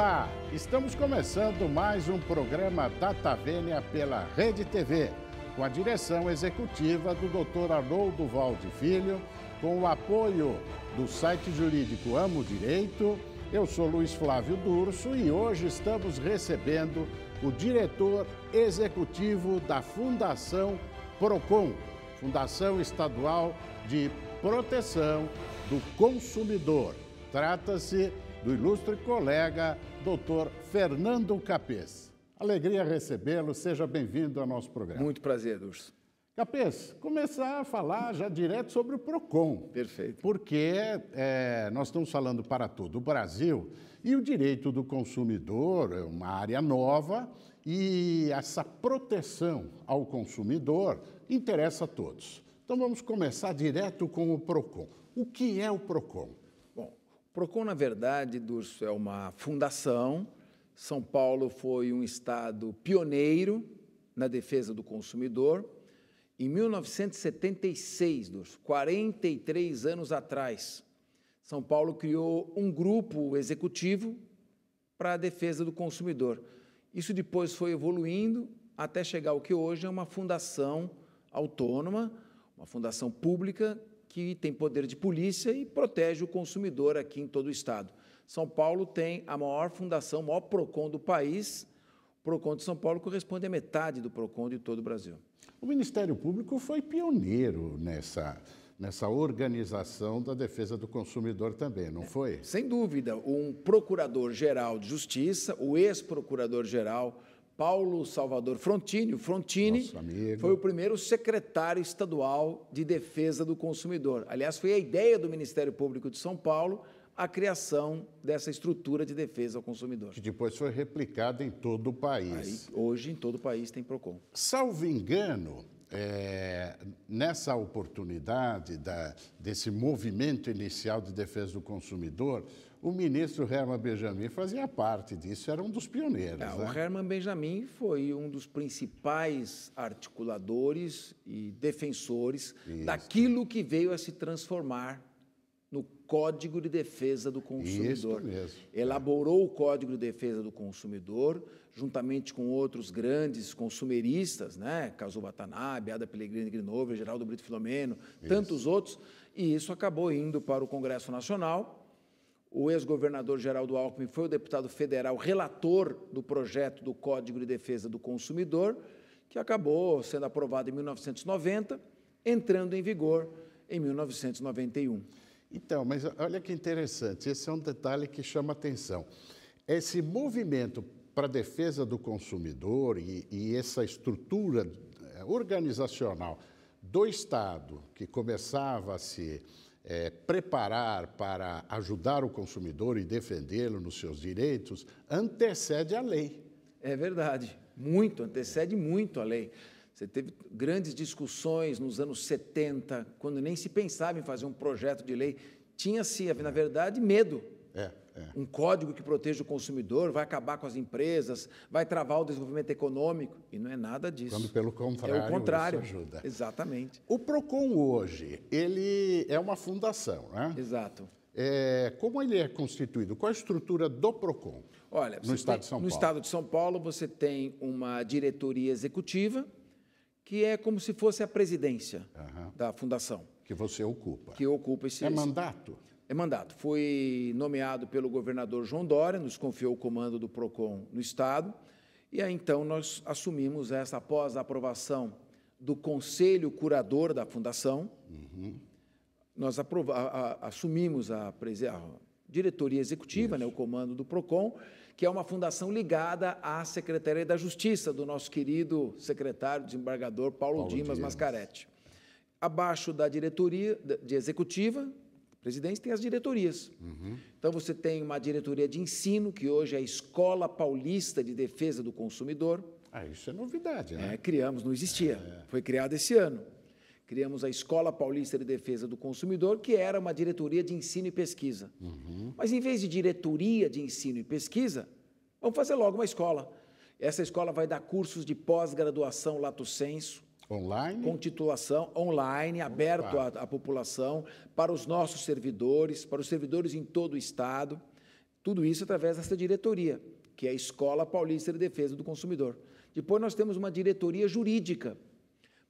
Olá, estamos começando mais um programa Data Vênia pela Rede TV, com a direção executiva do Dr. Arnoldo Valde Filho, com o apoio do site jurídico Amo Direito. Eu sou Luiz Flávio Durso e hoje estamos recebendo o diretor executivo da Fundação Procon, Fundação Estadual de Proteção do Consumidor. Trata-se de do ilustre colega Dr. Fernando Capês. Alegria recebê-lo, seja bem-vindo ao nosso programa. Muito prazer, Durso. Capês, começar a falar já direto sobre o PROCON. Perfeito. Porque é, nós estamos falando para todo o Brasil e o direito do consumidor é uma área nova e essa proteção ao consumidor interessa a todos. Então vamos começar direto com o PROCON. O que é o PROCON? PROCON, na verdade, Durso, é uma fundação. São Paulo foi um estado pioneiro na defesa do consumidor. Em 1976, Durso, 43 anos atrás, São Paulo criou um grupo executivo para a defesa do consumidor. Isso depois foi evoluindo até chegar ao que hoje é uma fundação autônoma, uma fundação pública que tem poder de polícia e protege o consumidor aqui em todo o Estado. São Paulo tem a maior fundação, o maior PROCON do país. O PROCON de São Paulo corresponde à metade do PROCON de todo o Brasil. O Ministério Público foi pioneiro nessa, nessa organização da defesa do consumidor também, não foi? Sem dúvida. Um procurador-geral de justiça, o ex-procurador-geral Paulo Salvador Frontini. O Frontini foi o primeiro secretário estadual de defesa do consumidor. Aliás, foi a ideia do Ministério Público de São Paulo a criação dessa estrutura de defesa ao consumidor. Que depois foi replicada em todo o país. Aí, hoje, em todo o país, tem PROCON. Salvo engano, é, nessa oportunidade da, desse movimento inicial de defesa do consumidor, o ministro Herman Benjamin fazia parte disso, era um dos pioneiros. É, né? O Herman Benjamin foi um dos principais articuladores e defensores Isso. daquilo que veio a se transformar no Código de Defesa do Consumidor. Isso mesmo. Elaborou é. o Código de Defesa do Consumidor, juntamente com outros grandes consumeristas, né? Caso Watanabe, Ada Pellegrini Grinover, Geraldo Brito Filomeno, isso. tantos outros, e isso acabou indo para o Congresso Nacional, o ex-governador Geraldo Alckmin foi o deputado federal relator do projeto do Código de Defesa do Consumidor, que acabou sendo aprovado em 1990, entrando em vigor em 1991. Então, mas olha que interessante, esse é um detalhe que chama atenção. Esse movimento para a defesa do consumidor e, e essa estrutura é, organizacional do Estado que começava a se é, preparar para ajudar o consumidor e defendê-lo nos seus direitos antecede a lei. É verdade, muito, antecede muito a lei. Você teve grandes discussões nos anos 70, quando nem se pensava em fazer um projeto de lei. Tinha-se, na é. verdade, medo. É é. um código que proteja o consumidor, vai acabar com as empresas, vai travar o desenvolvimento econômico. E não é nada disso. Quando pelo contrário, é o contrário. isso ajuda. Exatamente. O PROCON hoje, ele é uma fundação, né? Exato. É, como ele é constituído? Qual a estrutura do PROCON? Olha, no, estado, tem, de São no Paulo. estado de São Paulo você tem uma diretoria executiva, que é como se fosse a presidência uhum. da fundação. Que você ocupa. Que ocupa esse. É mandato? é mandato. Foi nomeado pelo governador João Dória, nos confiou o comando do PROCON no Estado, e aí então nós assumimos essa, após a aprovação do Conselho Curador da Fundação, uhum. nós a, a, assumimos a, a, diretoria executiva, né, o comando do PROCON, que é uma fundação ligada à Secretaria da Justiça, do nosso querido secretário desembargador Paulo, Paulo Dimas, Dias. Mascaretti. Abaixo da diretoria de executiva, tem as diretorias. Uhum. Então, você tem uma diretoria de ensino, que hoje é a Escola Paulista de Defesa do Consumidor. Ah, isso é novidade, né? É, criamos, não existia. É. Foi criada esse ano. Criamos a Escola Paulista de Defesa do Consumidor, que era uma diretoria de ensino e pesquisa. Uhum. Mas, em vez de diretoria de ensino e pesquisa, vamos fazer logo uma escola. Essa escola vai dar cursos de pós-graduação lato senso, Online? Com titulação online, aberto à, à população, para os nossos servidores, para os servidores em todo o Estado. Tudo isso através dessa diretoria, que é a Escola Paulista de Defesa do Consumidor. Depois nós temos uma diretoria jurídica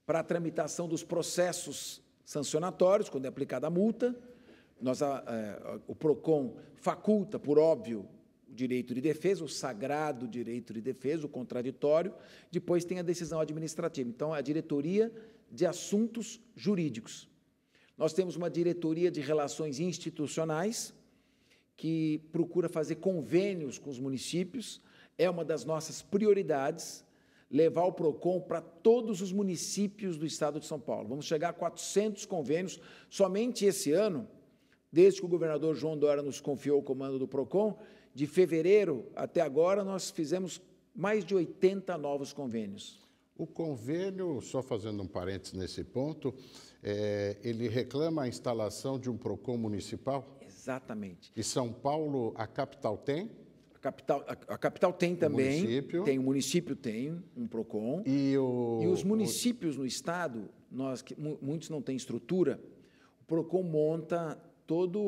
para a tramitação dos processos sancionatórios, quando é aplicada a multa. Nós, a, a, é, o PROCON faculta, por óbvio, o direito de defesa, o sagrado direito de defesa, o contraditório, depois tem a decisão administrativa. Então, é a diretoria de assuntos jurídicos. Nós temos uma diretoria de relações institucionais que procura fazer convênios com os municípios, é uma das nossas prioridades levar o Procon para todos os municípios do estado de São Paulo. Vamos chegar a 400 convênios somente esse ano, desde que o governador João Dória nos confiou o comando do Procon, de fevereiro até agora, nós fizemos mais de 80 novos convênios. O convênio, só fazendo um parênteses nesse ponto, é, ele reclama a instalação de um PROCON municipal? Exatamente. E São Paulo, a capital tem? A capital, a, a capital tem também. O município. Tem, o município tem um PROCON. E, o, e os municípios o... no estado, nós, muitos não têm estrutura, o PROCON monta todo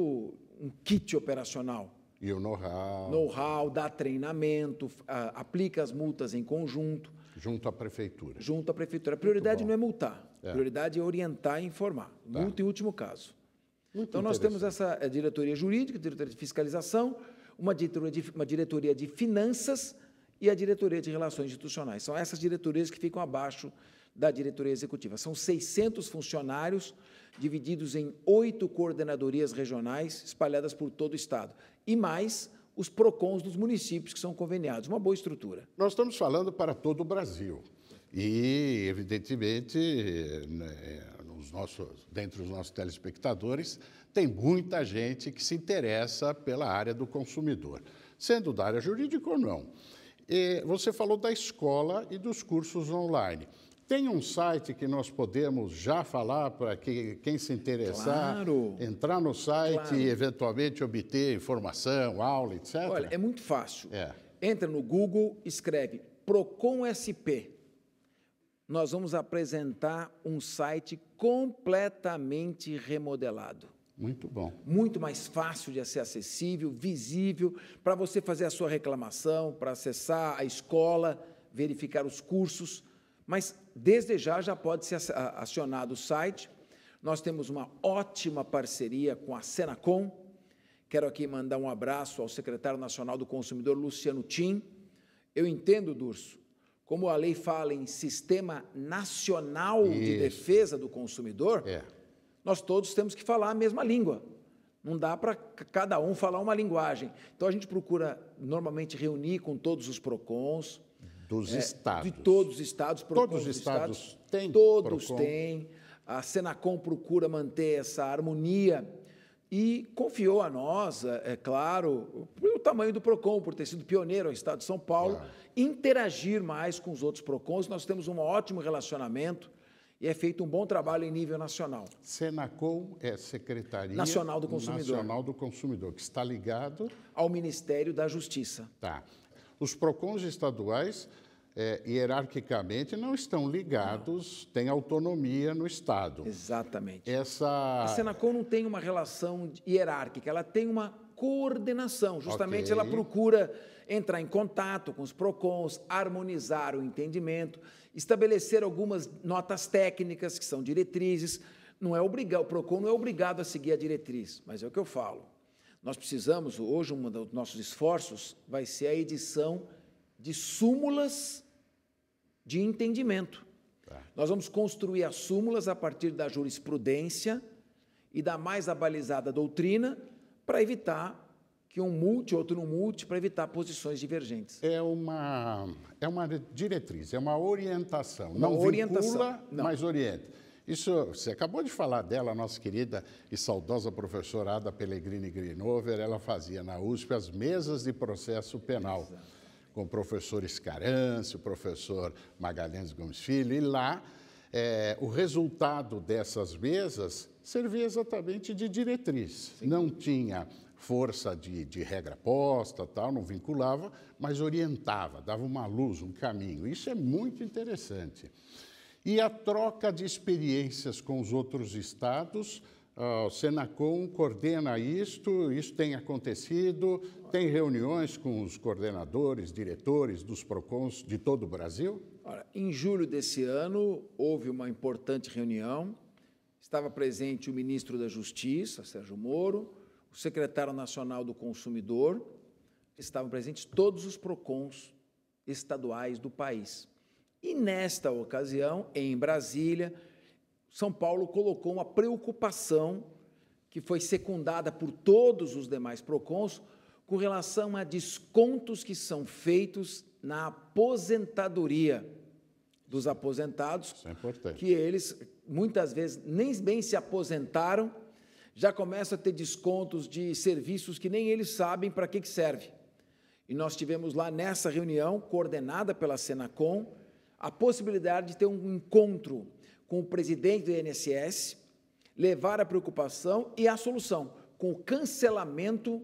um kit operacional e o know-how. Know-how, dá treinamento, ah, aplica as multas em conjunto. Junto à prefeitura. Junto à prefeitura. A prioridade não é multar, é. prioridade é orientar e informar. Tá. Multa em último caso. Muito então, nós temos essa eh, diretoria jurídica, diretoria de fiscalização, uma diretoria de, uma diretoria de finanças e a diretoria de relações institucionais. São essas diretorias que ficam abaixo da diretoria executiva. São 600 funcionários divididos em oito coordenadorias regionais espalhadas por todo o Estado, e mais os PROCONs dos municípios que são conveniados. Uma boa estrutura. Nós estamos falando para todo o Brasil. E, evidentemente, nos né, nossos, dentre os nossos telespectadores, tem muita gente que se interessa pela área do consumidor, sendo da área jurídica ou não. E você falou da escola e dos cursos online. Tem um site que nós podemos já falar para que quem se interessar claro. entrar no site claro. e eventualmente obter informação, aula, etc. Olha, é muito fácil. É. Entra no Google, escreve Procon SP. Nós vamos apresentar um site completamente remodelado. Muito bom. Muito mais fácil de ser acessível, visível, para você fazer a sua reclamação, para acessar a escola, verificar os cursos. Mas desde já já pode ser acionado o site. Nós temos uma ótima parceria com a Senacom. Quero aqui mandar um abraço ao secretário nacional do consumidor, Luciano Tim. Eu entendo, Durso, como a lei fala em Sistema Nacional Isso. de Defesa do Consumidor, é. nós todos temos que falar a mesma língua. Não dá para cada um falar uma linguagem. Então a gente procura normalmente reunir com todos os PROCONs, dos é, estados. De todos os estados. Procon, todos os estados, estados têm. Todos Procon. têm. A Senacom procura manter essa harmonia e confiou a nós, é, é claro, pelo tamanho do PROCON, por ter sido pioneiro ao Estado de São Paulo, claro. interagir mais com os outros PROCONs. Nós temos um ótimo relacionamento e é feito um bom trabalho em nível nacional. Senacom é Secretaria Nacional do Consumidor. Nacional do Consumidor, que está ligado... Ao Ministério da Justiça. Tá. Os PROCONs estaduais é, hierarquicamente não estão ligados, não. têm autonomia no Estado. Exatamente. Essa... A Senacom não tem uma relação hierárquica, ela tem uma coordenação. Justamente okay. ela procura entrar em contato com os PROCONs, harmonizar o entendimento, estabelecer algumas notas técnicas que são diretrizes. Não é obrigado, o PROCON não é obrigado a seguir a diretriz, mas é o que eu falo. Nós precisamos, hoje, um dos nossos esforços vai ser a edição de súmulas de entendimento. Tá. Nós vamos construir as súmulas a partir da jurisprudência e da mais abalizada doutrina para evitar que um multe, outro não multe, para evitar posições divergentes. É uma, é uma diretriz, é uma orientação. Uma não orientação, vincula, não. mas orienta. Isso, você acabou de falar dela, nossa querida e saudosa professora Ada Pellegrini Grinover, ela fazia na USP as mesas de processo penal. Exato com o professor Escarance, o professor Magalhães Gomes Filho, e lá é, o resultado dessas mesas servia exatamente de diretriz. Sim. Não tinha força de, de, regra posta, tal, não vinculava, mas orientava, dava uma luz, um caminho. Isso é muito interessante. E a troca de experiências com os outros estados ah, o Senacom coordena isto, isso tem acontecido, tem reuniões com os coordenadores, diretores dos PROCONs de todo o Brasil? Ora, em julho desse ano, houve uma importante reunião. Estava presente o ministro da Justiça, Sérgio Moro, o secretário nacional do consumidor, estavam presentes todos os PROCONs estaduais do país. E nesta ocasião, em Brasília, são Paulo colocou uma preocupação que foi secundada por todos os demais PROCONs com relação a descontos que são feitos na aposentadoria dos aposentados, é que eles muitas vezes nem bem se aposentaram, já começam a ter descontos de serviços que nem eles sabem para que, que serve. E nós tivemos lá nessa reunião, coordenada pela Senacom, a possibilidade de ter um encontro com o presidente do INSS, levar a preocupação e a solução, com o cancelamento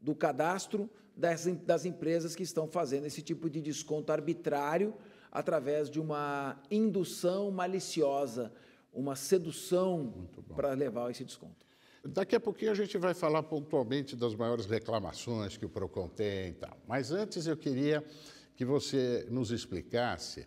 do cadastro das, das empresas que estão fazendo esse tipo de desconto arbitrário através de uma indução maliciosa, uma sedução para levar esse desconto. Daqui a pouquinho a gente vai falar pontualmente das maiores reclamações que o PROCON tem e tal. Mas antes eu queria que você nos explicasse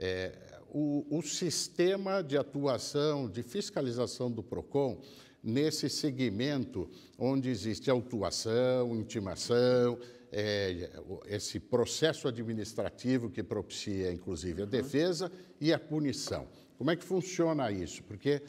é, o, o sistema de atuação, de fiscalização do PROCON, nesse segmento onde existe autuação, intimação, é, esse processo administrativo que propicia, inclusive, a uhum. defesa e a punição. Como é que funciona isso? Porque,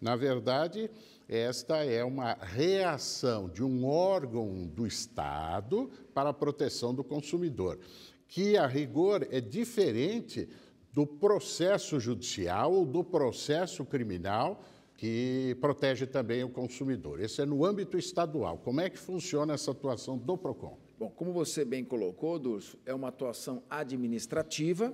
na verdade, esta é uma reação de um órgão do Estado para a proteção do consumidor, que, a rigor, é diferente do processo judicial ou do processo criminal que protege também o consumidor. Esse é no âmbito estadual. Como é que funciona essa atuação do PROCON? Bom, como você bem colocou, Durso, é uma atuação administrativa.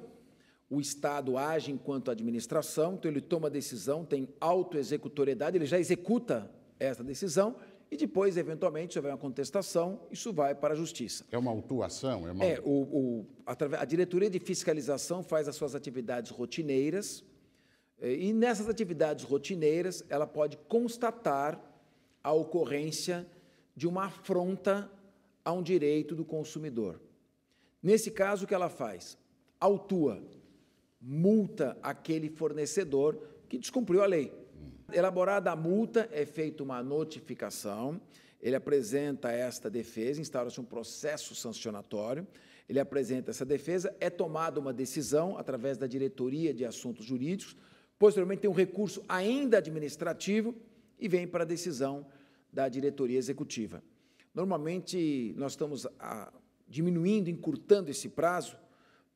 O Estado age enquanto administração, então ele toma decisão, tem autoexecutoriedade, ele já executa essa decisão e depois, eventualmente, se houver uma contestação, isso vai para a justiça. É uma autuação? É, uma... é o, o a, a diretoria de fiscalização faz as suas atividades rotineiras, é, e nessas atividades rotineiras, ela pode constatar a ocorrência de uma afronta a um direito do consumidor. Nesse caso, o que ela faz? Autua, multa aquele fornecedor que descumpriu a lei. Elaborada a multa, é feita uma notificação, ele apresenta esta defesa, instaura-se um processo sancionatório, ele apresenta essa defesa, é tomada uma decisão através da diretoria de assuntos jurídicos, posteriormente tem um recurso ainda administrativo e vem para a decisão da diretoria executiva. Normalmente, nós estamos a, ah, diminuindo, encurtando esse prazo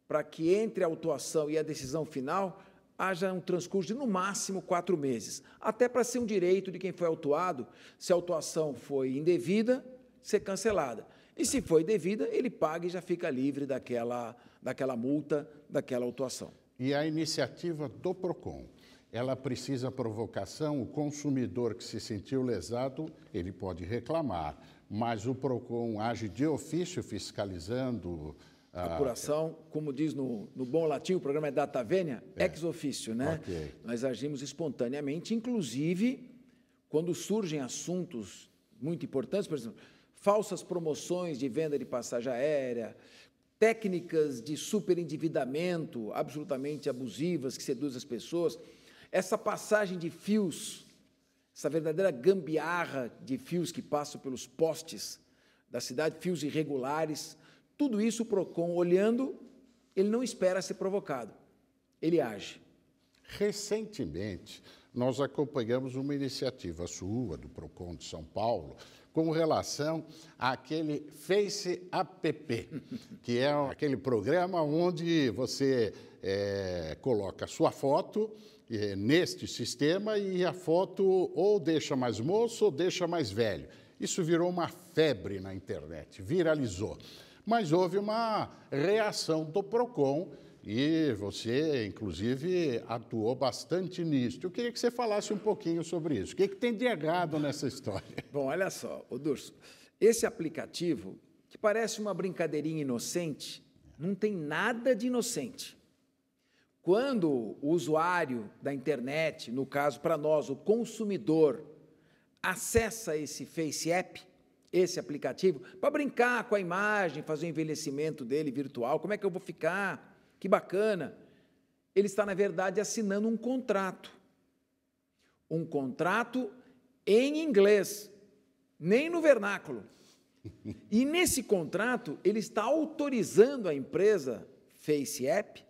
para que entre a autuação e a decisão final haja um transcurso de no máximo quatro meses, até para ser um direito de quem foi autuado, se a autuação foi indevida, ser cancelada. E se foi devida, ele paga e já fica livre daquela, daquela multa, daquela autuação. E a iniciativa do PROCON, ela precisa provocação, o consumidor que se sentiu lesado, ele pode reclamar, mas o PROCON age de ofício fiscalizando, ah, apuração, é. como diz no, no, bom latim, o programa é data venia, é. ex officio, né? Okay. Nós agimos espontaneamente, inclusive quando surgem assuntos muito importantes, por exemplo, falsas promoções de venda de passagem aérea, técnicas de superendividamento absolutamente abusivas que seduzem as pessoas, essa passagem de fios, essa verdadeira gambiarra de fios que passam pelos postes da cidade, fios irregulares, tudo isso o PROCON olhando, ele não espera ser provocado, ele age. Recentemente, nós acompanhamos uma iniciativa sua, do PROCON de São Paulo, com relação àquele Face App, que é aquele programa onde você é, coloca sua foto é, neste sistema e a foto ou deixa mais moço ou deixa mais velho. Isso virou uma febre na internet, viralizou. Mas houve uma reação do PROCON e você, inclusive, atuou bastante nisso. Eu queria que você falasse um pouquinho sobre isso. O que, é que tem de errado nessa história? Bom, olha só, Odurso, esse aplicativo, que parece uma brincadeirinha inocente, não tem nada de inocente. Quando o usuário da internet, no caso para nós, o consumidor, acessa esse Face App, esse aplicativo para brincar com a imagem, fazer o envelhecimento dele virtual. Como é que eu vou ficar? Que bacana. Ele está, na verdade, assinando um contrato. Um contrato em inglês, nem no vernáculo. E nesse contrato, ele está autorizando a empresa FaceApp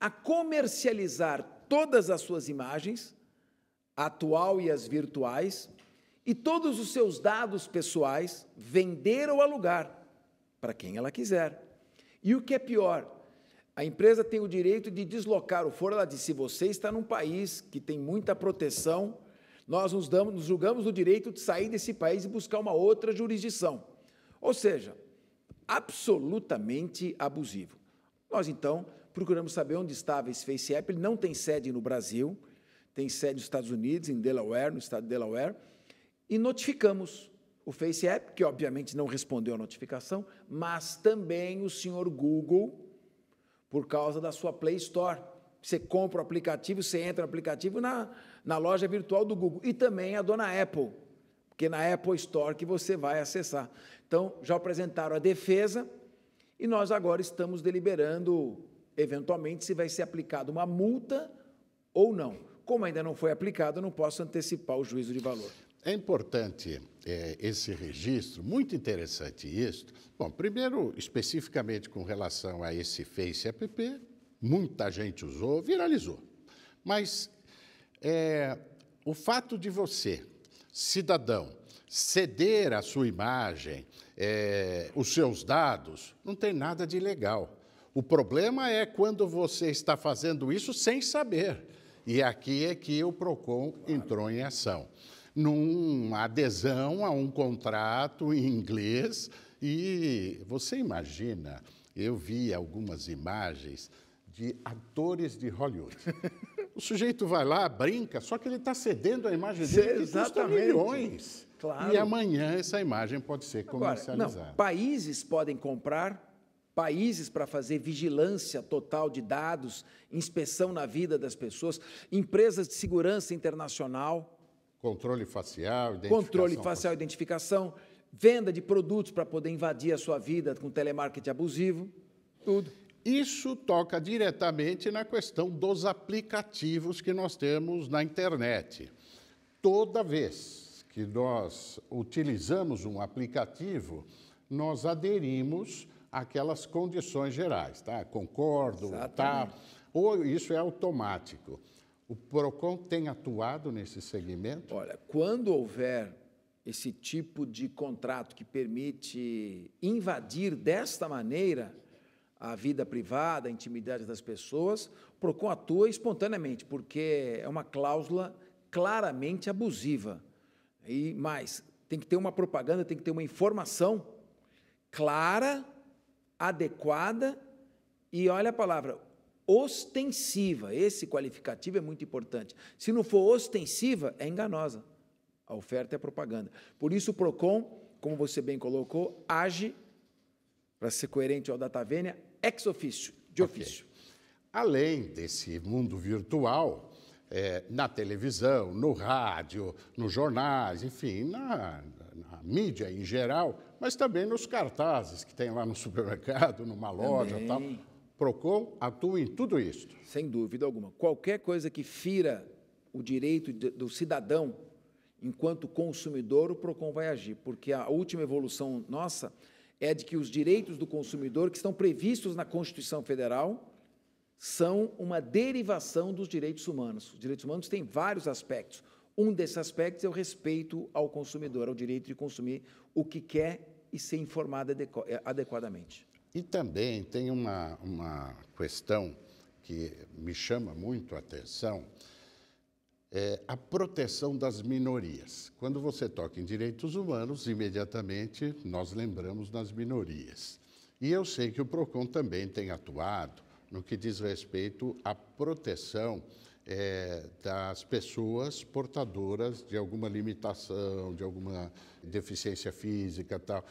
a comercializar todas as suas imagens, atual e as virtuais, e todos os seus dados pessoais vender ou alugar para quem ela quiser. E o que é pior, a empresa tem o direito de deslocar o foro. Ela disse: se você está num país que tem muita proteção, nós nos, damos, nos julgamos o direito de sair desse país e buscar uma outra jurisdição. Ou seja, absolutamente abusivo. Nós, então, procuramos saber onde estava esse Face App. Ele não tem sede no Brasil, tem sede nos Estados Unidos, em Delaware, no estado de Delaware e notificamos o FaceApp, que obviamente não respondeu a notificação, mas também o senhor Google, por causa da sua Play Store. Você compra o aplicativo, você entra no aplicativo na, na loja virtual do Google. E também a dona Apple, porque na Apple Store que você vai acessar. Então, já apresentaram a defesa e nós agora estamos deliberando, eventualmente, se vai ser aplicada uma multa ou não. Como ainda não foi aplicado, eu não posso antecipar o juízo de valor. É importante é, esse registro, muito interessante isso. Bom, primeiro, especificamente com relação a esse Face App, muita gente usou, viralizou. Mas é, o fato de você, cidadão, ceder a sua imagem, é, os seus dados, não tem nada de legal. O problema é quando você está fazendo isso sem saber. E aqui é que o PROCON entrou em ação numa adesão a um contrato em inglês. E você imagina, eu vi algumas imagens de atores de Hollywood. o sujeito vai lá, brinca, só que ele está cedendo a imagem dele Cê, que custa milhões. Claro. E amanhã essa imagem pode ser comercializada. Agora, não, países podem comprar, países para fazer vigilância total de dados, inspeção na vida das pessoas, empresas de segurança internacional Controle facial, identificação. Controle facial, identificação, venda de produtos para poder invadir a sua vida com telemarketing abusivo, tudo. Isso toca diretamente na questão dos aplicativos que nós temos na internet. Toda vez que nós utilizamos um aplicativo, nós aderimos àquelas condições gerais, tá? Concordo, tá? Exatamente. tá? Ou isso é automático. O PROCON tem atuado nesse segmento? Olha, quando houver esse tipo de contrato que permite invadir desta maneira a vida privada, a intimidade das pessoas, o PROCON atua espontaneamente, porque é uma cláusula claramente abusiva. E mais, tem que ter uma propaganda, tem que ter uma informação clara, adequada e olha a palavra, ostensiva. Esse qualificativo é muito importante. Se não for ostensiva, é enganosa. A oferta é propaganda. Por isso, o PROCON, como você bem colocou, age, para ser coerente ao data vênia, ex ofício, de okay. ofício. Além desse mundo virtual, é, na televisão, no rádio, nos jornais, enfim, na, na mídia em geral, mas também nos cartazes que tem lá no supermercado, numa loja também. tal. PROCON atua em tudo isso. Sem dúvida alguma. Qualquer coisa que fira o direito do cidadão enquanto consumidor, o PROCON vai agir, porque a última evolução nossa é de que os direitos do consumidor que estão previstos na Constituição Federal são uma derivação dos direitos humanos. Os direitos humanos têm vários aspectos. Um desses aspectos é o respeito ao consumidor, ao direito de consumir o que quer e ser informado eh, adequadamente. E também tem uma, uma questão que me chama muito a atenção, é a proteção das minorias. Quando você toca em direitos humanos, imediatamente nós lembramos das minorias. E eu sei que o PROCON também tem atuado no que diz respeito à proteção é, das pessoas portadoras de alguma limitação, de alguma deficiência física tal.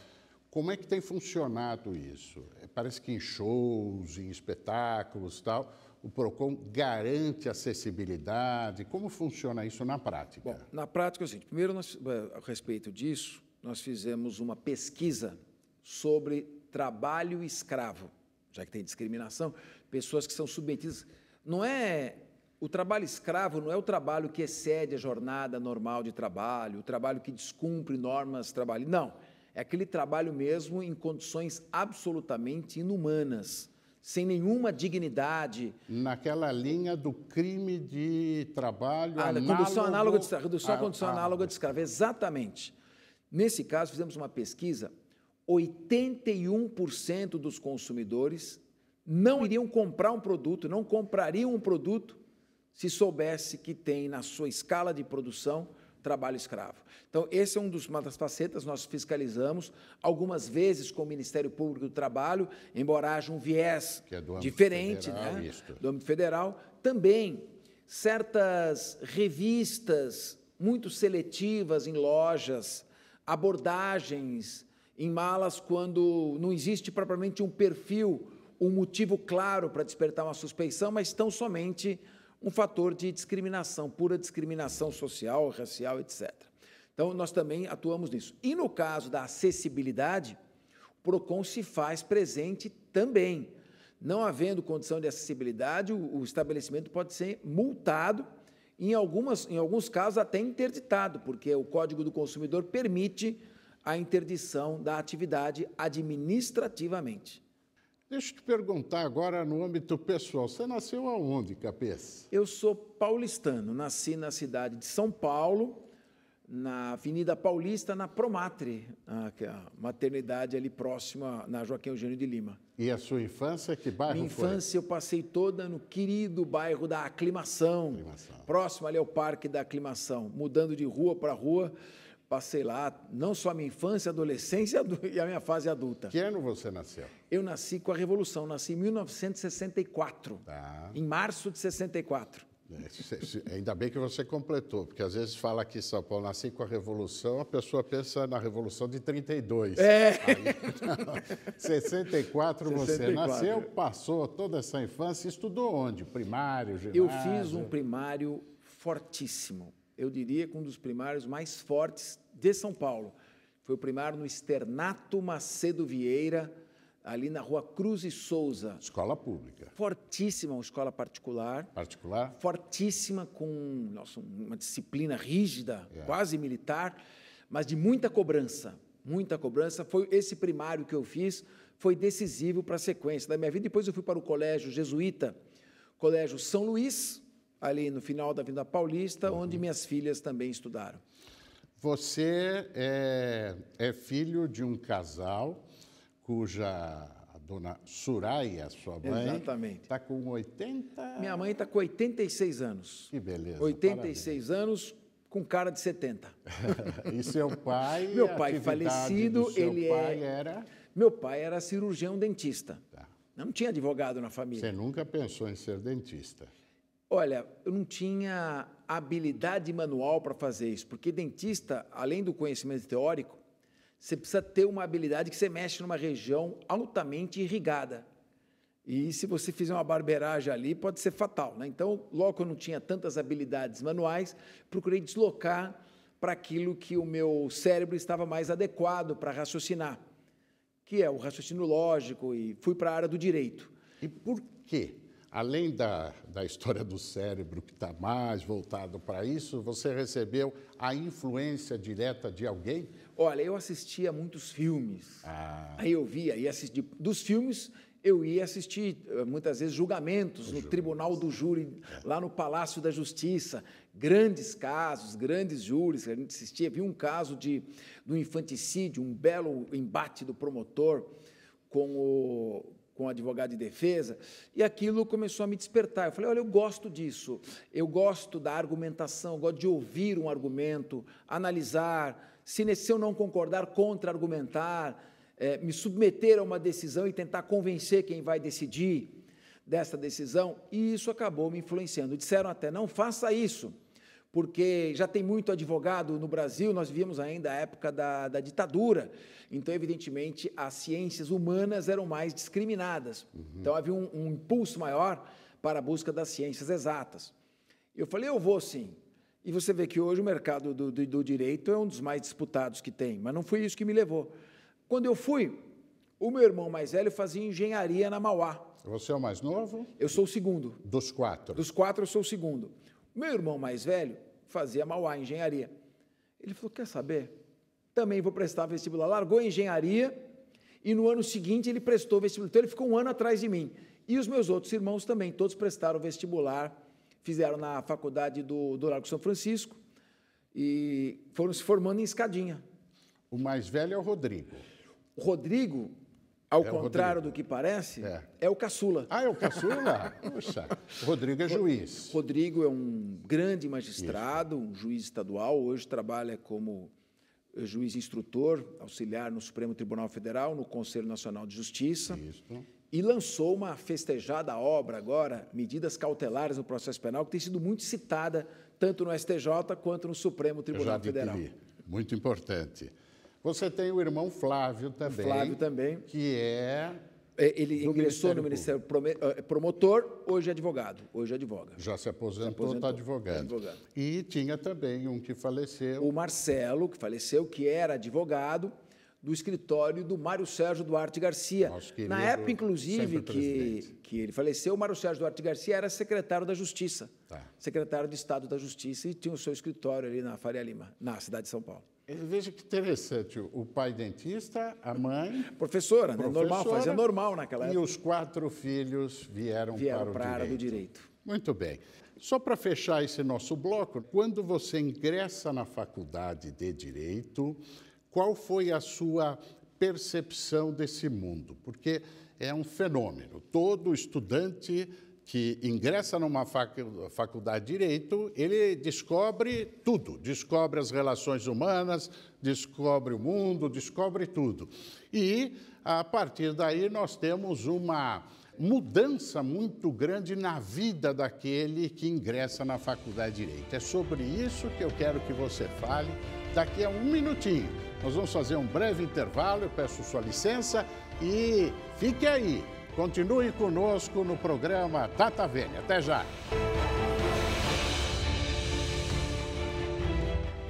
Como é que tem funcionado isso? É, parece que em shows, em espetáculos tal, o PROCON garante acessibilidade. Como funciona isso na prática? Bom, na prática é o seguinte, primeiro, nós, é, a respeito disso, nós fizemos uma pesquisa sobre trabalho escravo, já que tem discriminação, pessoas que são submetidas... Não é o trabalho escravo não é o trabalho que excede a jornada normal de trabalho, o trabalho que descumpre normas trabalhistas. Não. É aquele trabalho mesmo em condições absolutamente inumanas, sem nenhuma dignidade. Naquela linha do crime de trabalho. Ah, análogo... Condução análoga de, redução à condição ah, análoga de escravo, exatamente. Nesse caso, fizemos uma pesquisa, 81% dos consumidores não iriam comprar um produto, não comprariam um produto se soubesse que tem na sua escala de produção trabalho escravo. Então, esse é um dos, uma das facetas, nós fiscalizamos, algumas vezes com o Ministério Público do Trabalho, embora haja um viés é do diferente federal, né, do âmbito federal. Também, certas revistas muito seletivas em lojas, abordagens em malas quando não existe propriamente um perfil, um motivo claro para despertar uma suspeição, mas estão somente um fator de discriminação, pura discriminação social, racial, etc. Então, nós também atuamos nisso. E no caso da acessibilidade, o PROCON se faz presente também. Não havendo condição de acessibilidade, o, o estabelecimento pode ser multado, em, algumas, em alguns casos até interditado, porque o Código do Consumidor permite a interdição da atividade administrativamente. Deixa eu te perguntar agora no âmbito pessoal. Você nasceu aonde, Capês? Eu sou paulistano. Nasci na cidade de São Paulo, na Avenida Paulista, na Promatre, é a maternidade ali próxima, na Joaquim Eugênio de Lima. E a sua infância, que bairro Minha foi? infância eu passei toda no querido bairro da Aclimação, Aclimação. próximo ali ao Parque da Aclimação, mudando de rua para rua passei lá, não só a minha infância, a adolescência e a minha fase adulta. Que ano você nasceu? Eu nasci com a Revolução, nasci em 1964, tá. em março de 64. É, ainda bem que você completou, porque às vezes fala aqui em São Paulo, nasci com a Revolução, a pessoa pensa na Revolução de 32. É. Aí, não, 64 você nasceu, passou toda essa infância, estudou onde? Primário, ginásio? Eu fiz um primário fortíssimo eu diria que um dos primários mais fortes de São Paulo. Foi o primário no Externato Macedo Vieira, ali na rua Cruz e Souza. Escola pública. Fortíssima, uma escola particular. Particular? Fortíssima, com nossa, uma disciplina rígida, é. quase militar, mas de muita cobrança. Muita cobrança. Foi esse primário que eu fiz, foi decisivo para a sequência da minha vida. Depois eu fui para o colégio jesuíta, Colégio São Luís, ali no final da Vinda Paulista, uhum. onde minhas filhas também estudaram. Você é, é filho de um casal cuja dona Suraya, sua mãe, está com 80... Minha mãe está com 86 anos. Que beleza. 86 parabéns. anos, com cara de 70. e seu pai? Meu pai falecido, ele pai é... era. Meu pai era cirurgião dentista. Tá. Não tinha advogado na família. Você nunca pensou em ser dentista? Olha, eu não tinha habilidade manual para fazer isso, porque dentista, além do conhecimento teórico, você precisa ter uma habilidade que você mexe numa região altamente irrigada. E se você fizer uma barbeiragem ali, pode ser fatal. Né? Então, logo eu não tinha tantas habilidades manuais, procurei deslocar para aquilo que o meu cérebro estava mais adequado para raciocinar, que é o raciocínio lógico, e fui para a área do direito. E por quê? além da, da história do cérebro que está mais voltado para isso, você recebeu a influência direta de alguém? Olha, eu assistia muitos filmes. Ah. Aí eu via e assistia. Dos filmes, eu ia assistir eh, muitas vezes julgamentos no tribunal do júri, é. lá no Palácio da Justiça, grandes casos, grandes júris, a gente assistia, vi um caso de do infanticídio, um belo embate do promotor com o com advogado de defesa, e aquilo começou a me despertar. Eu falei: olha, eu gosto disso, eu gosto da argumentação, gosto de ouvir um argumento, analisar, se, se eu não concordar, contra-argumentar, é, me submeter a uma decisão e tentar convencer quem vai decidir dessa decisão, e isso acabou me influenciando. Disseram até: não faça isso porque já tem muito advogado no Brasil, nós vivíamos ainda a época da, da ditadura. Então, evidentemente, as ciências humanas eram mais discriminadas. Uhum. Então, havia um, um, impulso maior para a busca das ciências exatas. Eu falei, eu vou sim. E você vê que hoje o mercado do, do, do direito é um dos mais disputados que tem, mas não foi isso que me levou. Quando eu fui, o meu irmão mais velho fazia engenharia na Mauá. Você é o mais novo? Eu sou o segundo. Dos quatro? Dos quatro, eu sou o segundo. Meu irmão mais velho fazia Mauá, engenharia. Ele falou: Quer saber? Também vou prestar vestibular. Largou a engenharia e no ano seguinte ele prestou vestibular. Então ele ficou um ano atrás de mim. E os meus outros irmãos também, todos prestaram vestibular, fizeram na faculdade do, do Largo São Francisco e foram se formando em escadinha. O mais velho é o Rodrigo. O Rodrigo ao é, é contrário do que parece, é. é. o caçula. Ah, é o caçula? Puxa, Rodrigo é juiz. Rodrigo é um grande magistrado, Isso. um juiz estadual, hoje trabalha como eh, juiz instrutor, auxiliar no Supremo Tribunal Federal, no Conselho Nacional de Justiça. Isso. E lançou uma festejada obra agora, Medidas Cautelares no Processo Penal, que tem sido muito citada tanto no STJ quanto no Supremo Tribunal Eu já adquiri. Federal. Muito importante. Você tem o irmão Flávio também. Flávio também. Que é. é ele ingressou no Ministério Público. É, promotor, hoje é advogado. Hoje é advoga. Já se aposentou, está advogado. Tá advogado. E tinha também um que faleceu. O Marcelo, que faleceu, que era advogado do escritório do Mário Sérgio Duarte Garcia. Na época, inclusive, que, que ele faleceu, o Mário Sérgio Duarte Garcia era secretário da Justiça, tá. secretário de Estado da Justiça, e tinha o seu escritório ali na Faria Lima, na cidade de São Paulo. É, veja que interessante, o pai dentista, a mãe. Professora, né? normal, fazia normal naquela época. E os quatro filhos vieram, vieram para, o para área do direito. Muito bem. Só para fechar esse nosso bloco, quando você ingressa na faculdade de direito, qual foi a sua percepção desse mundo? Porque é um fenômeno. Todo estudante que ingressa numa faculdade de direito, ele descobre tudo, descobre as relações humanas, descobre o mundo, descobre tudo. E a partir daí nós temos uma mudança muito grande na vida daquele que ingressa na faculdade de direito. É sobre isso que eu quero que você fale daqui a um minutinho. Nós vamos fazer um breve intervalo, eu peço sua licença e fique aí. Continue conosco no programa Data Vênia. Até já!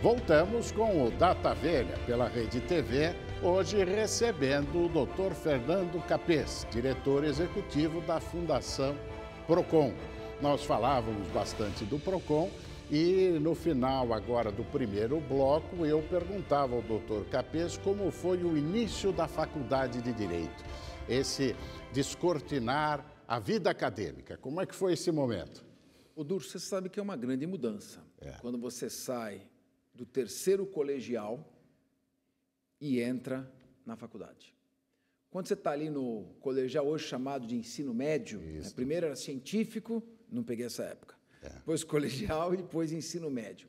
Voltamos com o Data Velha pela Rede TV, hoje recebendo o Dr. Fernando Capês, diretor executivo da Fundação Procon. Nós falávamos bastante do Procon e no final agora do primeiro bloco eu perguntava ao Dr. Capês como foi o início da Faculdade de Direito. Esse descortinar a vida acadêmica. Como é que foi esse momento? O Duro, você sabe que é uma grande mudança. É. Quando você sai do terceiro colegial e entra na faculdade. Quando você está ali no colegial, hoje chamado de ensino médio, né? primeiro era científico, não peguei essa época, é. depois colegial e depois ensino médio.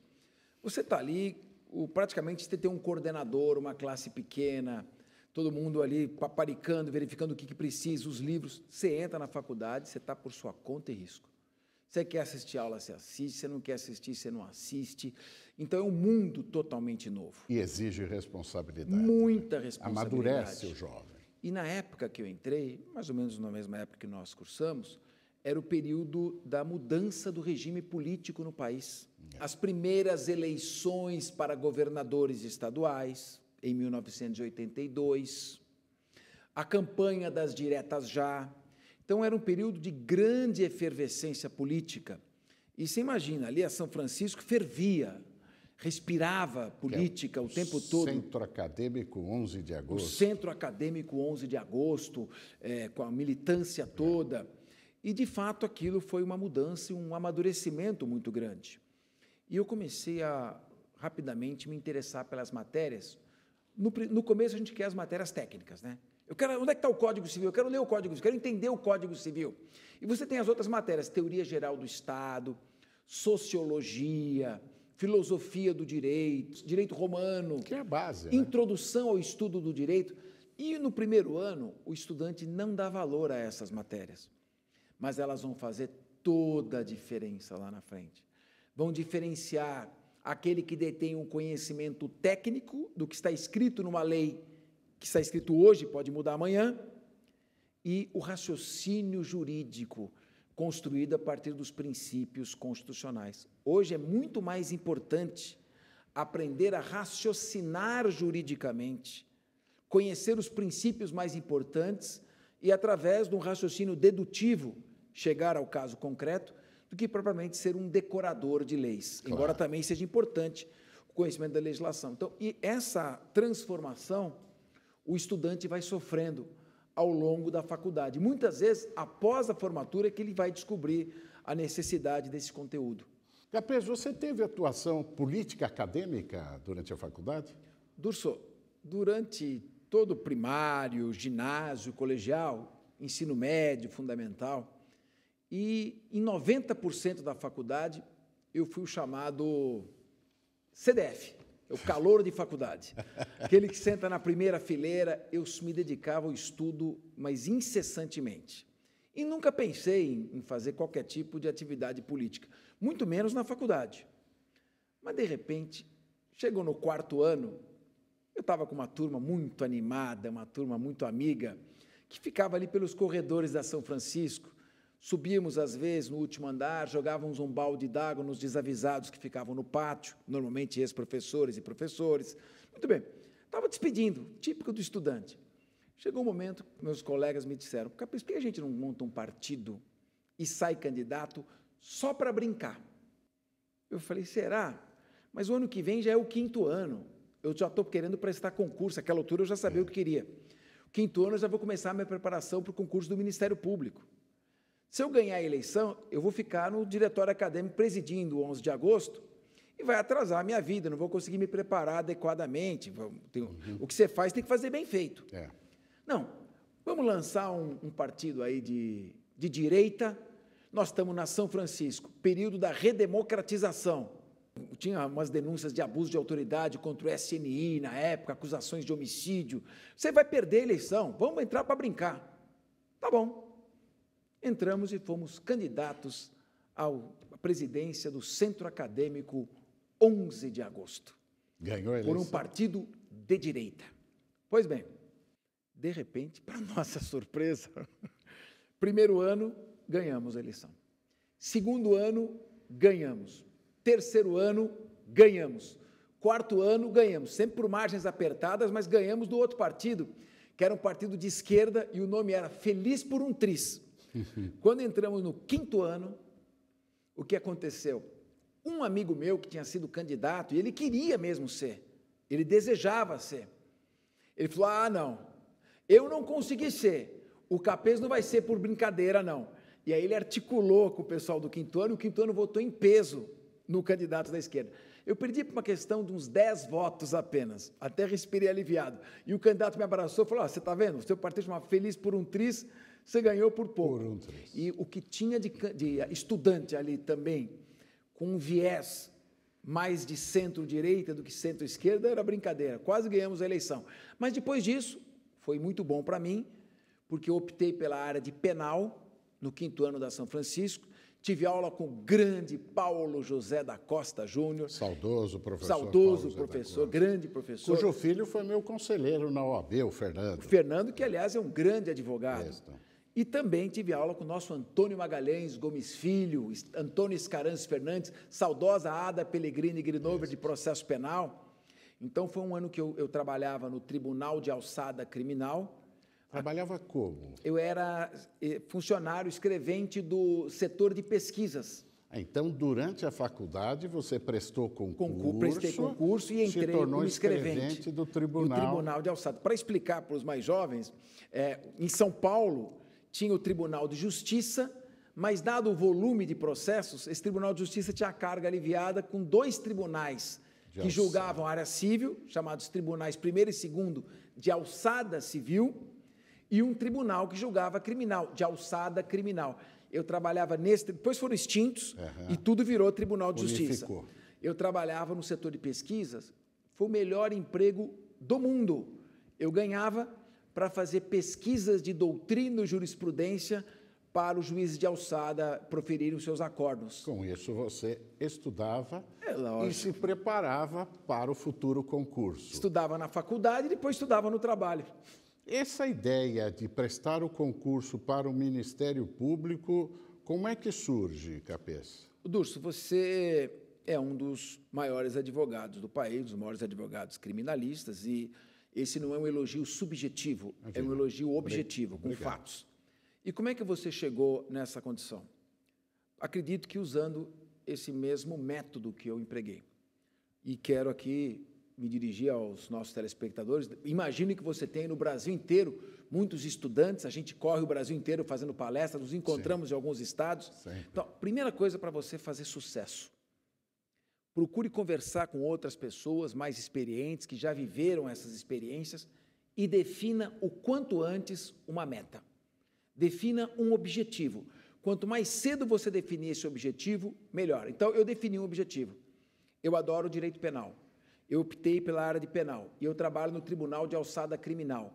Você está ali, o, praticamente você tem um coordenador, uma classe pequena, todo mundo ali paparicando, verificando o que, que precisa, os livros. Você entra na faculdade, você está por sua conta e risco. Você quer assistir aula, você assiste, você não quer assistir, você não assiste. Então é um mundo totalmente novo. E exige responsabilidade. Né? Muita responsabilidade. Amadurece o jovem. E na época que eu entrei, mais ou menos na mesma época que nós cursamos, era o período da mudança do regime político no país. Hum. As primeiras eleições para governadores estaduais, em 1982, a campanha das diretas já. Então, era um período de grande efervescência política. E você imagina, ali a São Francisco fervia, respirava é política é o, o tempo todo. Centro Acadêmico 11 de agosto. O Centro Acadêmico 11 de agosto, é, com a militância toda. É. E, de fato, aquilo foi uma mudança, um amadurecimento muito grande. E eu comecei a rapidamente me interessar pelas matérias no, no começo a gente quer as matérias técnicas, né? Eu quero, onde é que está o Código Civil? Eu quero ler o Código Civil, eu quero entender o Código Civil. E você tem as outras matérias, Teoria Geral do Estado, Sociologia, Filosofia do Direito, Direito Romano. Que é a base. Né? Introdução né? ao Estudo do Direito. E no primeiro ano, o estudante não dá valor a essas matérias. Mas elas vão fazer toda a diferença lá na frente. Vão diferenciar aquele que detém um conhecimento técnico do que está escrito numa lei que está escrito hoje, pode mudar amanhã, e o raciocínio jurídico construído a partir dos princípios constitucionais. Hoje é muito mais importante aprender a raciocinar juridicamente, conhecer os princípios mais importantes e, através de um raciocínio dedutivo, chegar ao caso concreto do que propriamente ser um decorador de leis, claro. embora também seja importante o conhecimento da legislação. Então, e essa transformação o estudante vai sofrendo ao longo da faculdade. Muitas vezes, após a formatura, é que ele vai descobrir a necessidade desse conteúdo. Capês, você teve atuação política acadêmica durante a faculdade? Durso, durante todo o primário, ginásio, colegial, ensino médio, fundamental, e em 90% da faculdade, eu fui o chamado CDF, é o calor de faculdade. Aquele que senta na primeira fileira, eu me dedicava ao estudo, mas incessantemente. E nunca pensei em, em fazer qualquer tipo de atividade política, muito menos na faculdade. Mas, de repente, chegou no quarto ano, eu estava com uma turma muito animada, uma turma muito amiga, que ficava ali pelos corredores da São Francisco, Subíamos, às vezes, no último andar, jogávamos um balde d'água nos desavisados que ficavam no pátio, normalmente ex-professores e professores. Muito bem, estava despedindo, típico do estudante. Chegou um momento que meus colegas me disseram: Capes, por que a gente não monta um partido e sai candidato só para brincar? Eu falei: será? Mas o ano que vem já é o quinto ano. Eu já estou querendo prestar concurso. Aquela altura eu já sabia o que queria. Quinto ano eu já vou começar a minha preparação para o concurso do Ministério Público. Se eu ganhar a eleição, eu vou ficar no diretório acadêmico presidindo o 11 de agosto e vai atrasar a minha vida, não vou conseguir me preparar adequadamente. Uhum. O que você faz tem que fazer bem feito. É. Não, vamos lançar um, um partido aí de, de direita. Nós estamos na São Francisco, período da redemocratização. Tinha umas denúncias de abuso de autoridade contra o SNI na época, acusações de homicídio. Você vai perder a eleição, vamos entrar para brincar. Tá bom entramos e fomos candidatos à presidência do Centro Acadêmico 11 de agosto. Ganhou a eleição. Por um partido de direita. Pois bem, de repente, para nossa surpresa, primeiro ano, ganhamos a eleição. Segundo ano, ganhamos. Terceiro ano, ganhamos. Quarto ano, ganhamos. Sempre por margens apertadas, mas ganhamos do outro partido, que era um partido de esquerda e o nome era Feliz por um Triz. Uhum. Quando entramos no quinto ano, o que aconteceu? Um amigo meu que tinha sido candidato, e ele queria mesmo ser, ele desejava ser. Ele falou: Ah, não, eu não consegui ser, o capês não vai ser por brincadeira, não. E aí ele articulou com o pessoal do quinto ano, e o quinto ano votou em peso no candidato da esquerda. Eu perdi por uma questão de uns 10 votos apenas, até respirei aliviado. E o candidato me abraçou e falou: ah, Você está vendo? O seu partido uma Feliz por um Triz, você ganhou por pouco. Por um três. E o que tinha de, de eh, estudante ali também, com um viés mais de centro-direita do que centro-esquerda, era brincadeira. Quase ganhamos a eleição. Mas depois disso, foi muito bom para mim, porque eu optei pela área de penal no quinto ano da São Francisco. Tive aula com o grande Paulo José da Costa Júnior. Saudoso professor. Saudoso Paulo professor, grande professor. Cujo filho foi meu conselheiro na OAB, o Fernando. O Fernando, que, aliás, é um grande advogado. Esta. E também tive aula com o nosso Antônio Magalhães Gomes Filho, Antônio Escarantes Fernandes, saudosa Ada Pellegrini Grinover de processo penal. Então, foi um ano que eu, eu trabalhava no Tribunal de Alçada Criminal. Trabalhava como? Eu era eh, funcionário escrevente do setor de pesquisas. Ah, então, durante a faculdade, você prestou concurso. prestei concurso e entrei se tornou como escrevente, escrevente do tribunal. do tribunal de Alçada. Para explicar para os mais jovens, é, em São Paulo, tinha o Tribunal de Justiça, mas dado o volume de processos, esse Tribunal de Justiça tinha a carga aliviada com dois tribunais de que alçada. julgavam a área civil, chamados Tribunais Primeiro e Segundo de Alçada Civil, e um tribunal que julgava criminal, de alçada criminal. Eu trabalhava nesse, depois foram extintos uhum. e tudo virou Tribunal de Unificou. Justiça. Eu trabalhava no setor de pesquisas, foi o melhor emprego do mundo. Eu ganhava para fazer pesquisas de doutrina e jurisprudência para os juízes de alçada proferirem os seus acordos. Com isso, você estudava é, e se preparava para o futuro concurso. Estudava na faculdade e depois estudava no trabalho. Essa ideia de prestar o concurso para o Ministério Público, como é que surge, Capês? Durso, você é um dos maiores advogados do país, dos maiores advogados criminalistas e esse não é um elogio subjetivo, é um elogio objetivo, Obrigado. com fatos. E como é que você chegou nessa condição? Acredito que usando esse mesmo método que eu empreguei. E quero aqui me dirigir aos nossos telespectadores. Imagine que você tem no Brasil inteiro muitos estudantes, a gente corre o Brasil inteiro fazendo palestras, nos encontramos Sim. em alguns estados. Sempre. Então, primeira coisa para você fazer sucesso Procure conversar com outras pessoas mais experientes que já viveram essas experiências e defina o quanto antes uma meta. Defina um objetivo. Quanto mais cedo você definir esse objetivo, melhor. Então, eu defini um objetivo. Eu adoro o direito penal. Eu optei pela área de penal e eu trabalho no Tribunal de Alçada Criminal.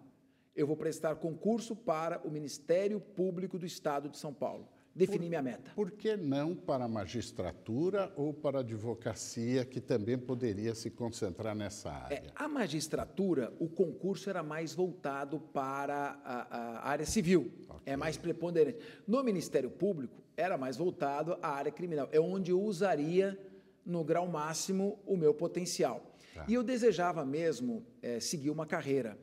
Eu vou prestar concurso para o Ministério Público do Estado de São Paulo definir por, minha meta. Por que não para a magistratura ou para a advocacia, que também poderia se concentrar nessa é, área? É, a magistratura, o concurso era mais voltado para a, a área civil, é okay. é mais preponderante. No Ministério Público, era mais voltado à área criminal, é onde eu usaria no grau máximo o meu potencial. Tá. E eu desejava mesmo é, seguir uma carreira,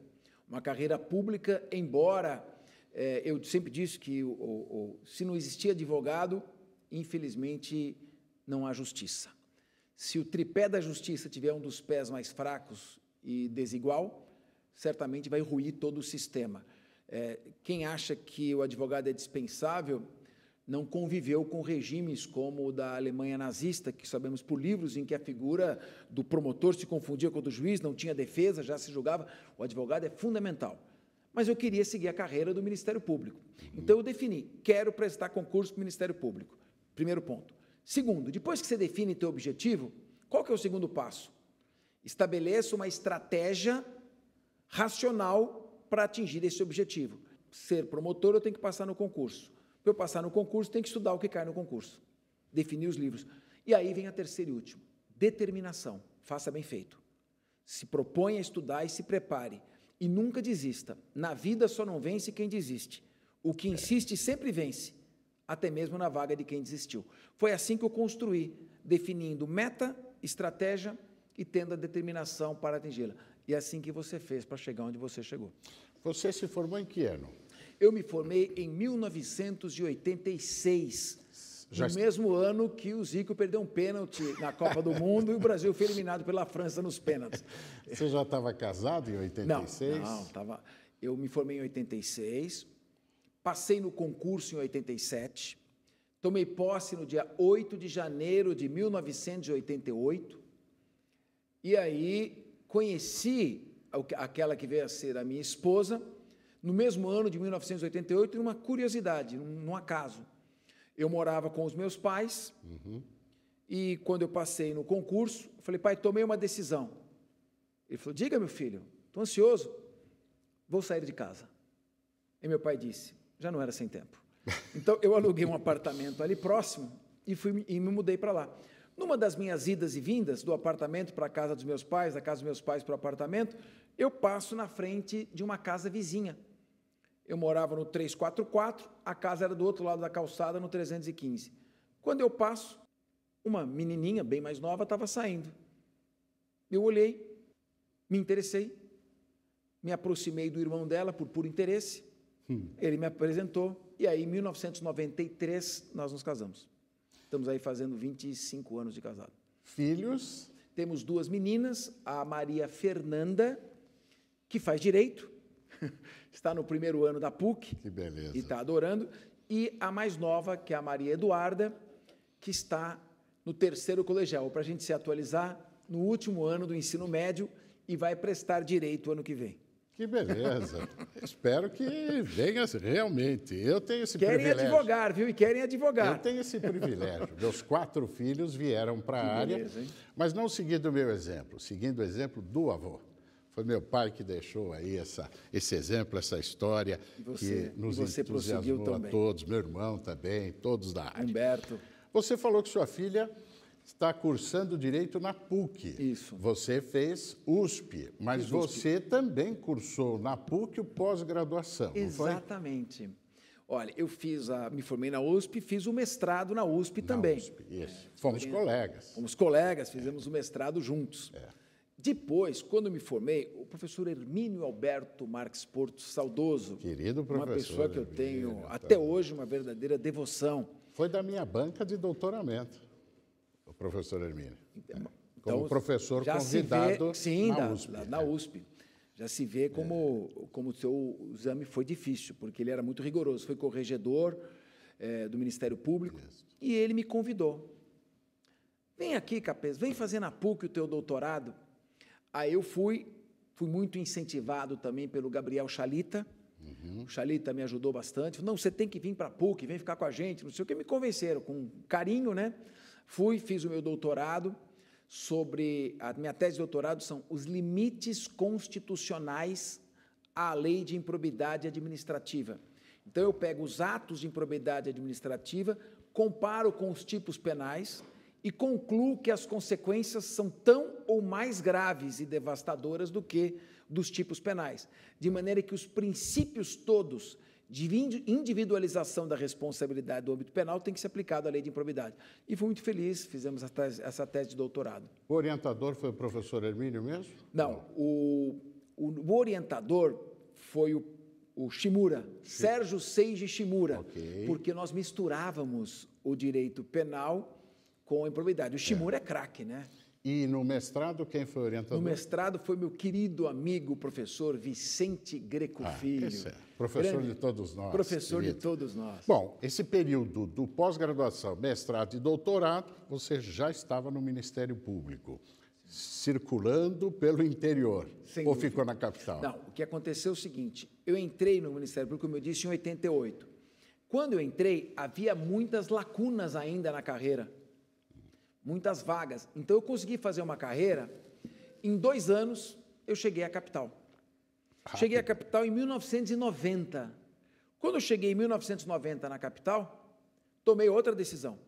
uma carreira pública, embora é, eu sempre disse que o, o, o, se não existir advogado, infelizmente não há justiça. Se o tripé da justiça tiver um dos pés mais fracos e desigual, certamente vai ruir todo o sistema. É, quem acha que o advogado é dispensável não conviveu com regimes como o da Alemanha nazista, que sabemos por livros em que a figura do promotor se confundia com o do juiz, não tinha defesa, já se julgava. O advogado é fundamental mas eu queria seguir a carreira do Ministério Público. Então eu defini, quero prestar concurso para o Ministério Público. Primeiro ponto. Segundo, depois que você define teu objetivo, qual que é o segundo passo? Estabeleça uma estratégia racional para atingir esse objetivo. Ser promotor, eu tenho que passar no concurso. Para eu passar no concurso, tem que estudar o que cai no concurso. Definir os livros. E aí vem a terceira e última: determinação. Faça bem feito. Se proponha a estudar e se prepare. E nunca desista. Na vida só não vence quem desiste. O que insiste sempre vence, até mesmo na vaga de quem desistiu. Foi assim que eu construí, definindo meta, estratégia e tendo a determinação para atingi-la. E é assim que você fez para chegar onde você chegou. Você se formou em que ano? Eu me formei em 1986 já... No mesmo ano que o Zico perdeu um pênalti na Copa do Mundo e o Brasil foi eliminado pela França nos pênaltis. Você já estava casado em 86? Não, não tava... eu me formei em 86, passei no concurso em 87, tomei posse no dia 8 de janeiro de 1988, e aí conheci aquela que veio a ser a minha esposa, no mesmo ano de 1988, numa curiosidade, num acaso eu morava com os meus pais uhum. e quando eu passei no concurso, eu falei, pai, tomei uma decisão. Ele falou, diga, meu filho, estou ansioso, vou sair de casa. E meu pai disse, já não era sem tempo. Então, eu aluguei um apartamento ali próximo e, fui, e me mudei para lá. Numa das minhas idas e vindas do apartamento para a casa dos meus pais, da casa dos meus pais para o apartamento, eu passo na frente de uma casa vizinha eu morava no 344, a casa era do outro lado da calçada, no 315. Quando eu passo, uma menininha bem mais nova estava saindo. Eu olhei, me interessei, me aproximei do irmão dela por puro interesse. Hum. Ele me apresentou e aí, em 1993, nós nos casamos. Estamos aí fazendo 25 anos de casado. Filhos? Temos duas meninas, a Maria Fernanda, que faz direito, está no primeiro ano da PUC. Que beleza. E está adorando. E a mais nova, que é a Maria Eduarda, que está no terceiro colegial. Para a gente se atualizar, no último ano do ensino médio e vai prestar direito ano que vem. Que beleza. Espero que venha realmente. Eu tenho esse querem privilégio. Querem advogar, viu? E querem advogar. Eu tenho esse privilégio. Meus quatro filhos vieram para a área, beleza, mas não seguindo o meu exemplo, seguindo o exemplo do avô. Foi meu pai que deixou aí essa, esse exemplo, essa história você, que nos você entusiasmou a todos, meu irmão também, todos da área. Humberto. Você falou que sua filha está cursando direito na PUC. Isso. Você fez USP, mas você também cursou na PUC o pós-graduação. Exatamente. Olha, eu fiz a, me formei na USP, fiz o mestrado na USP também. na USP, isso. É, fomos colegas. Fomos colegas, fizemos é. o mestrado juntos. É. Depois, quando me formei, o professor Hermínio Alberto Marques Porto, saudoso. Querido professor. Uma pessoa que eu tenho então. até hoje uma verdadeira devoção. Foi da minha banca de doutoramento, o professor Hermínio. Então, é, então como professor convidado. Vê, sim, na, da, USP, na USP. Já se vê como, como o seu exame foi difícil, porque ele era muito rigoroso. Foi corregedor é, do Ministério Público Isso. e ele me convidou. Vem aqui, Capes, vem fazer na PUC o teu doutorado. Aí eu fui, fui muito incentivado também pelo Gabriel Chalita. Uhum. O Chalita me ajudou bastante. Não, você tem que vir para a PUC, vem ficar com a gente. Não sei o que, me convenceram com carinho, né? Fui, fiz o meu doutorado sobre. A minha tese de doutorado são os limites constitucionais à lei de improbidade administrativa. Então, eu pego os atos de improbidade administrativa, comparo com os tipos penais, e concluo que as consequências são tão ou mais graves e devastadoras do que dos tipos penais, de maneira que os princípios todos de individualização da responsabilidade do âmbito penal têm que ser aplicados à lei de improbidade. E fui muito feliz, fizemos essa tese de doutorado. O orientador foi o professor Hermínio mesmo? Não, o, o orientador foi o, o Shimura, Sim. Sérgio Seiji Shimura, okay. porque nós misturávamos o direito penal com improbidade. O é. Shimura é, é craque, né? E no mestrado, quem foi orientador? No mestrado foi meu querido amigo, professor Vicente Greco ah, Filho. É. Professor grande, de todos nós. Professor querido. de todos nós. Bom, esse período do pós-graduação, mestrado e doutorado, você já estava no Ministério Público, circulando pelo interior. Sem ou dúvida. ficou na capital? Não, o que aconteceu é o seguinte: eu entrei no Ministério Público, como eu disse, em 88. Quando eu entrei, havia muitas lacunas ainda na carreira muitas vagas. Então eu consegui fazer uma carreira. Em dois anos eu cheguei à capital. Rápido. Cheguei à capital em 1990. Quando eu cheguei em 1990 na capital, tomei outra decisão.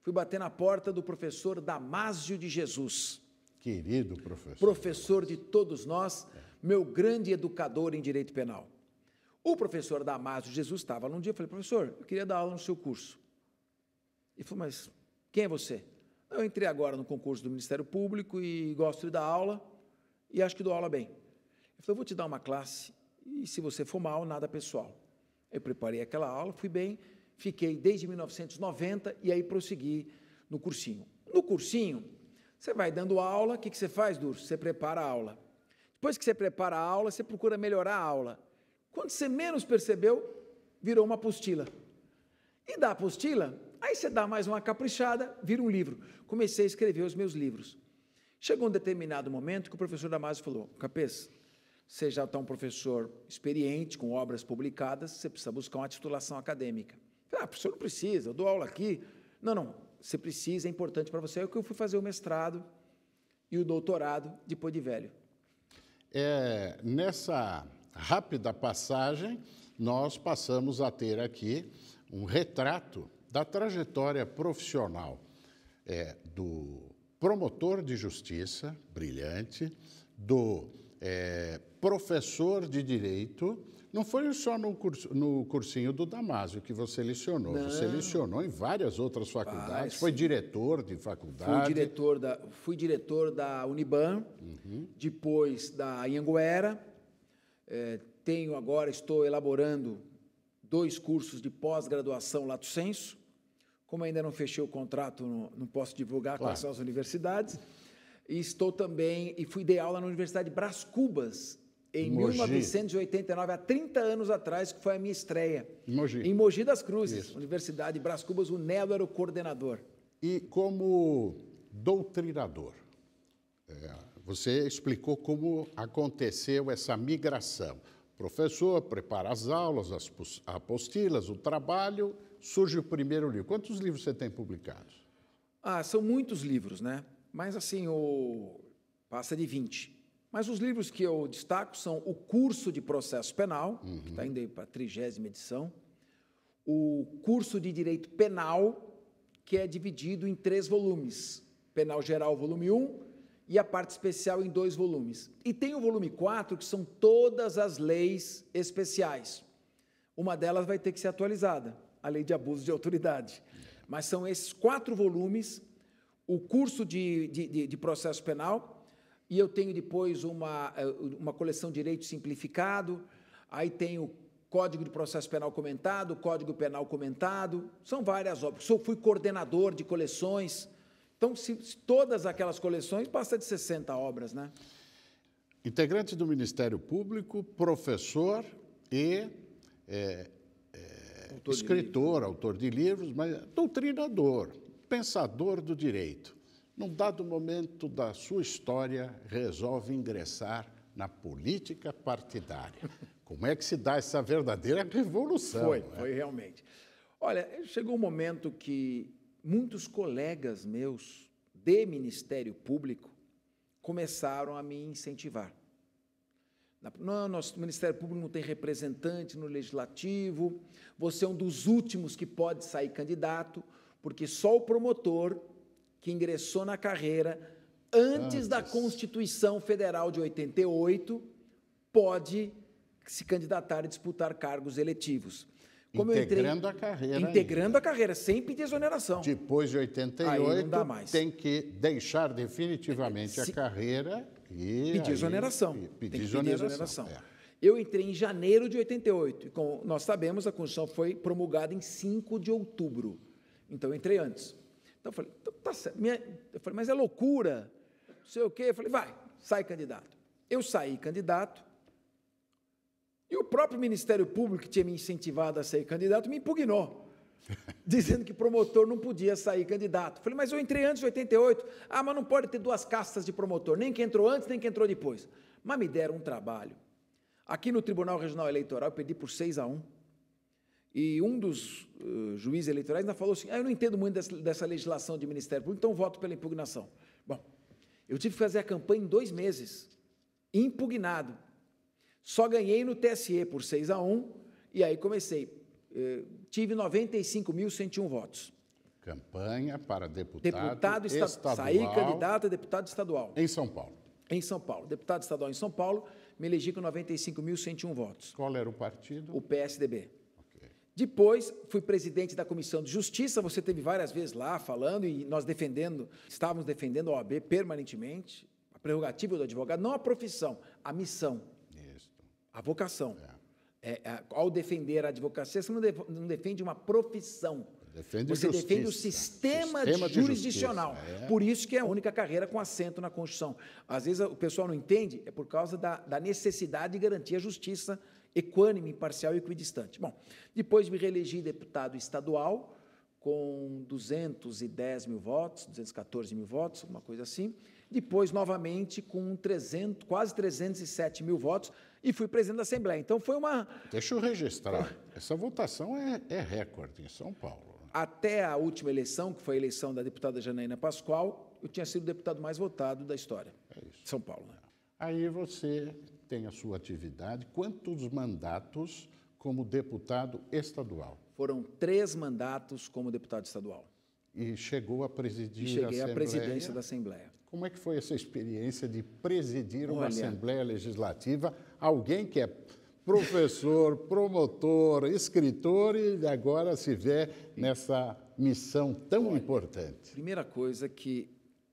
Fui bater na porta do professor Damásio de Jesus. Querido professor. Professor de todos nós, é. meu grande educador em direito penal. O professor Damásio Jesus estava um dia, e falei, professor, eu queria dar aula no seu curso. Ele falou, mas quem é você? Eu entrei agora no concurso do Ministério Público e gosto de dar aula e acho que dou aula bem. Ele falou, vou te dar uma classe e se você for mal, nada pessoal. Eu preparei aquela aula, fui bem, fiquei desde 1990 e aí prossegui no cursinho. No cursinho, você vai dando aula, o que, que você faz, Durso? Você prepara a aula. Depois que você prepara a aula, você procura melhorar a aula. Quando você menos percebeu, virou uma apostila. E da apostila, Aí você dá mais uma caprichada, vira um livro. Comecei a escrever os meus livros. Chegou um determinado momento que o professor Damasio falou: Capês, você já está um professor experiente, com obras publicadas, você precisa buscar uma titulação acadêmica. falei, ah, professor, não precisa, eu dou aula aqui. Não, não, você precisa, é importante para você. É que eu fui fazer o mestrado e o doutorado depois de velho. É, nessa rápida passagem, nós passamos a ter aqui um retrato da trajetória profissional é, do promotor de justiça, brilhante, do é, professor de direito. Não foi só no, curso, no cursinho do Damásio que você lecionou. Não. Você lecionou em várias outras ah, faculdades. foi diretor de faculdade. Fui diretor da, fui diretor da Uniban, uhum. depois da Anhanguera. É, tenho agora, estou elaborando dois cursos de pós-graduação Lato Senso. Como ainda não fechei o contrato, não, posso divulgar claro. quais são as universidades. E estou também, e fui de aula na Universidade Brás Cubas, em Mogi. 1989, há 30 anos atrás, que foi a minha estreia. Mogi. Em Mogi das Cruzes, Isso. Universidade Brás Cubas, o Nelo era o coordenador. E como doutrinador, é, você explicou como aconteceu essa migração. professor prepara as aulas, as apostilas, o trabalho surge o primeiro livro. Quantos livros você tem publicados? Ah, são muitos livros, né? Mas assim, o... passa de 20. Mas os livros que eu destaco são o curso de processo penal, uhum. que está indo para a trigésima edição, o curso de direito penal, que é dividido em três volumes: Penal Geral, volume 1, e a parte especial em dois volumes. E tem o volume 4, que são todas as leis especiais. Uma delas vai ter que ser atualizada a lei de abuso de autoridade. Mas são esses quatro volumes, o curso de, de, de processo penal, e eu tenho depois uma, eh, uma coleção de direito simplificado, aí tenho Código de Processo Penal Comentado, Código Penal Comentado, são várias obras. Eu fui coordenador de coleções, então, se, se todas aquelas coleções, passa de 60 obras, né? Integrante do Ministério Público, professor e é, autor escritor, autor de livros, mas doutrinador, pensador do direito. Num dado momento da sua história, resolve ingressar na política partidária. Como é que se dá essa verdadeira revolução? Foi, né? foi realmente. Olha, chegou um momento que muitos colegas meus de Ministério Público começaram a me incentivar. Não, nosso Ministério Público não tem representante no Legislativo, você é um dos últimos que pode sair candidato, porque só o promotor que ingressou na carreira antes, antes. da Constituição Federal de 88 pode se candidatar e disputar cargos eletivos. Como integrando entrei, a carreira. Integrando ainda. a carreira, sem pedir exoneração. Depois de 88, tem que deixar definitivamente se, a carreira e pedir exoneração. E pedir, pedir exoneração. É. Eu entrei em janeiro de 88. E como nós sabemos, a Constituição foi promulgada em 5 de outubro. Então, eu entrei antes. Então, eu falei, então, tá certo. eu falei, mas é loucura. Não sei o quê. Eu falei, vai, sai candidato. Eu saí candidato. E o próprio Ministério Público, que tinha me incentivado a sair candidato, me impugnou dizendo que promotor não podia sair candidato. Falei, mas eu entrei antes de 88. Ah, mas não pode ter duas castas de promotor, nem que entrou antes, nem que entrou depois. Mas me deram um trabalho. Aqui no Tribunal Regional Eleitoral, eu perdi por 6 a 1. E um dos uh, juízes eleitorais ainda falou assim: ah, eu não entendo muito dessa, dessa legislação de Ministério Público, então voto pela impugnação. Bom, eu tive que fazer a campanha em dois meses, impugnado. Só ganhei no TSE por 6 a 1, e aí comecei eh, tive 95.101 votos. Campanha para deputado, deputado esta estadual. Saí candidato a deputado estadual. Em São Paulo. Em São Paulo. Deputado estadual em São Paulo, me elegi com 95.101 votos. Qual era o partido? O PSDB. Depois, fui presidente da Comissão de Justiça. Você teve várias vezes lá falando e nós defendendo, estávamos defendendo a OAB permanentemente, a prerrogativa do advogado, não a profissão, a missão, Isso. a vocação. É. É, é, ao defender a advocacia, você não, defende uma profissão. Defende você justiça, defende o sistema, sistema jurisdicional. é. Por isso que é a única carreira com assento na Constituição. Às vezes o pessoal não entende, é por causa da, da necessidade de garantir a justiça equânime, imparcial e equidistante. Bom, depois me reelegi deputado estadual com 210 mil votos, 214 mil votos, uma coisa assim. Depois, novamente, com 300, quase 307 mil votos, e fui presidente da Assembleia. Então foi uma. Deixa eu registrar. Essa votação é, é recorde em São Paulo. Né? Até a última eleição, que foi a eleição da deputada Janaína Pascoal, eu tinha sido o deputado mais votado da história. É isso. São Paulo. Né? Aí você tem a sua atividade. Quantos mandatos como deputado estadual? Foram três mandatos como deputado estadual. E chegou a presidir e cheguei a Assembleia. à presidência da Assembleia. Como é que foi essa experiência de presidir Olha, uma Assembleia Legislativa alguém que é professor, promotor, escritor e agora se vê nessa missão tão Olha, importante? Primeira coisa que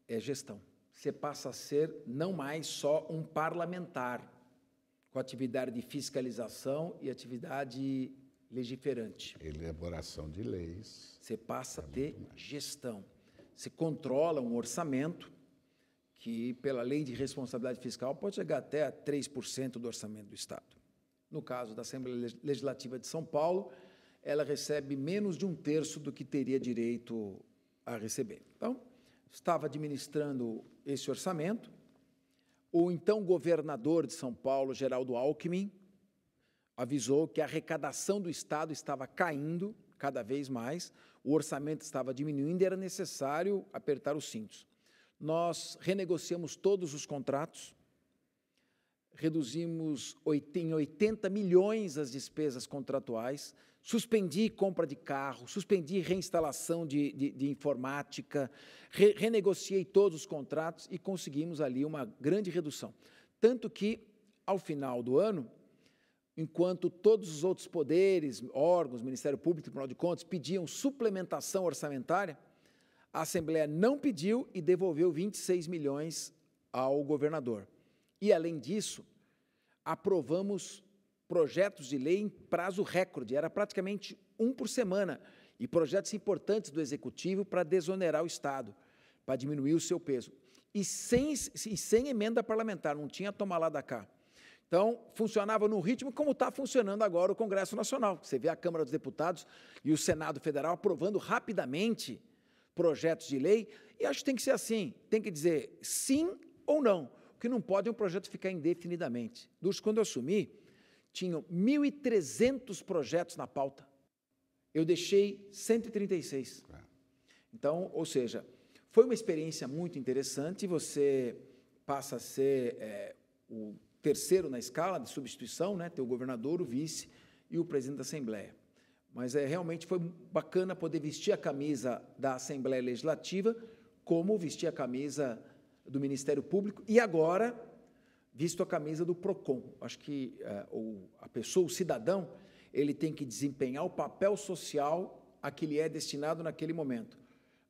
é gestão. Você passa a ser não mais só um parlamentar, com atividade de fiscalização e atividade legiferante. Elaboração de leis. Você passa é a ter gestão. Você controla um orçamento, que, pela lei de responsabilidade fiscal, pode chegar até a 3% do orçamento do Estado. No caso da Assembleia Legislativa de São Paulo, ela recebe menos de um terço do que teria direito a receber. Então, estava administrando esse orçamento, o então governador de São Paulo, Geraldo Alckmin, avisou que a arrecadação do Estado estava caindo cada vez mais, o orçamento estava diminuindo e era necessário apertar os cintos nós renegociamos todos os contratos, reduzimos em 80 milhões as despesas contratuais, suspendi compra de carro, suspendi reinstalação de, de, de informática, re, renegociei todos os contratos e conseguimos ali uma grande redução. Tanto que, ao final do ano, enquanto todos os outros poderes, órgãos, Ministério Público, Tribunal de Contas, pediam suplementação orçamentária, a Assembleia não pediu e devolveu 26 milhões ao governador. E, além disso, aprovamos projetos de lei em prazo recorde, era praticamente um por semana, e projetos importantes do Executivo para desonerar o Estado, para diminuir o seu peso. E sem, e sem emenda parlamentar, não tinha tomar lá da cá. Então, funcionava no ritmo como está funcionando agora o Congresso Nacional. Você vê a Câmara dos Deputados e o Senado Federal aprovando rapidamente projetos de lei, e acho que tem que ser assim, tem que dizer sim ou não. porque que não pode um projeto ficar indefinidamente. Ducho, quando eu assumi, tinham 1.300 projetos na pauta. Eu deixei 136. É. Então, ou seja, foi uma experiência muito interessante. Você passa a ser é, o terceiro na escala de substituição, né? tem o governador, o vice e o presidente da Assembleia. Mas é, realmente foi bacana poder vestir a camisa da Assembleia Legislativa, como vestir a camisa do Ministério Público e agora visto a camisa do Procon. Acho que é, o, a pessoa, o cidadão, ele tem que desempenhar o papel social a que lhe é destinado naquele momento.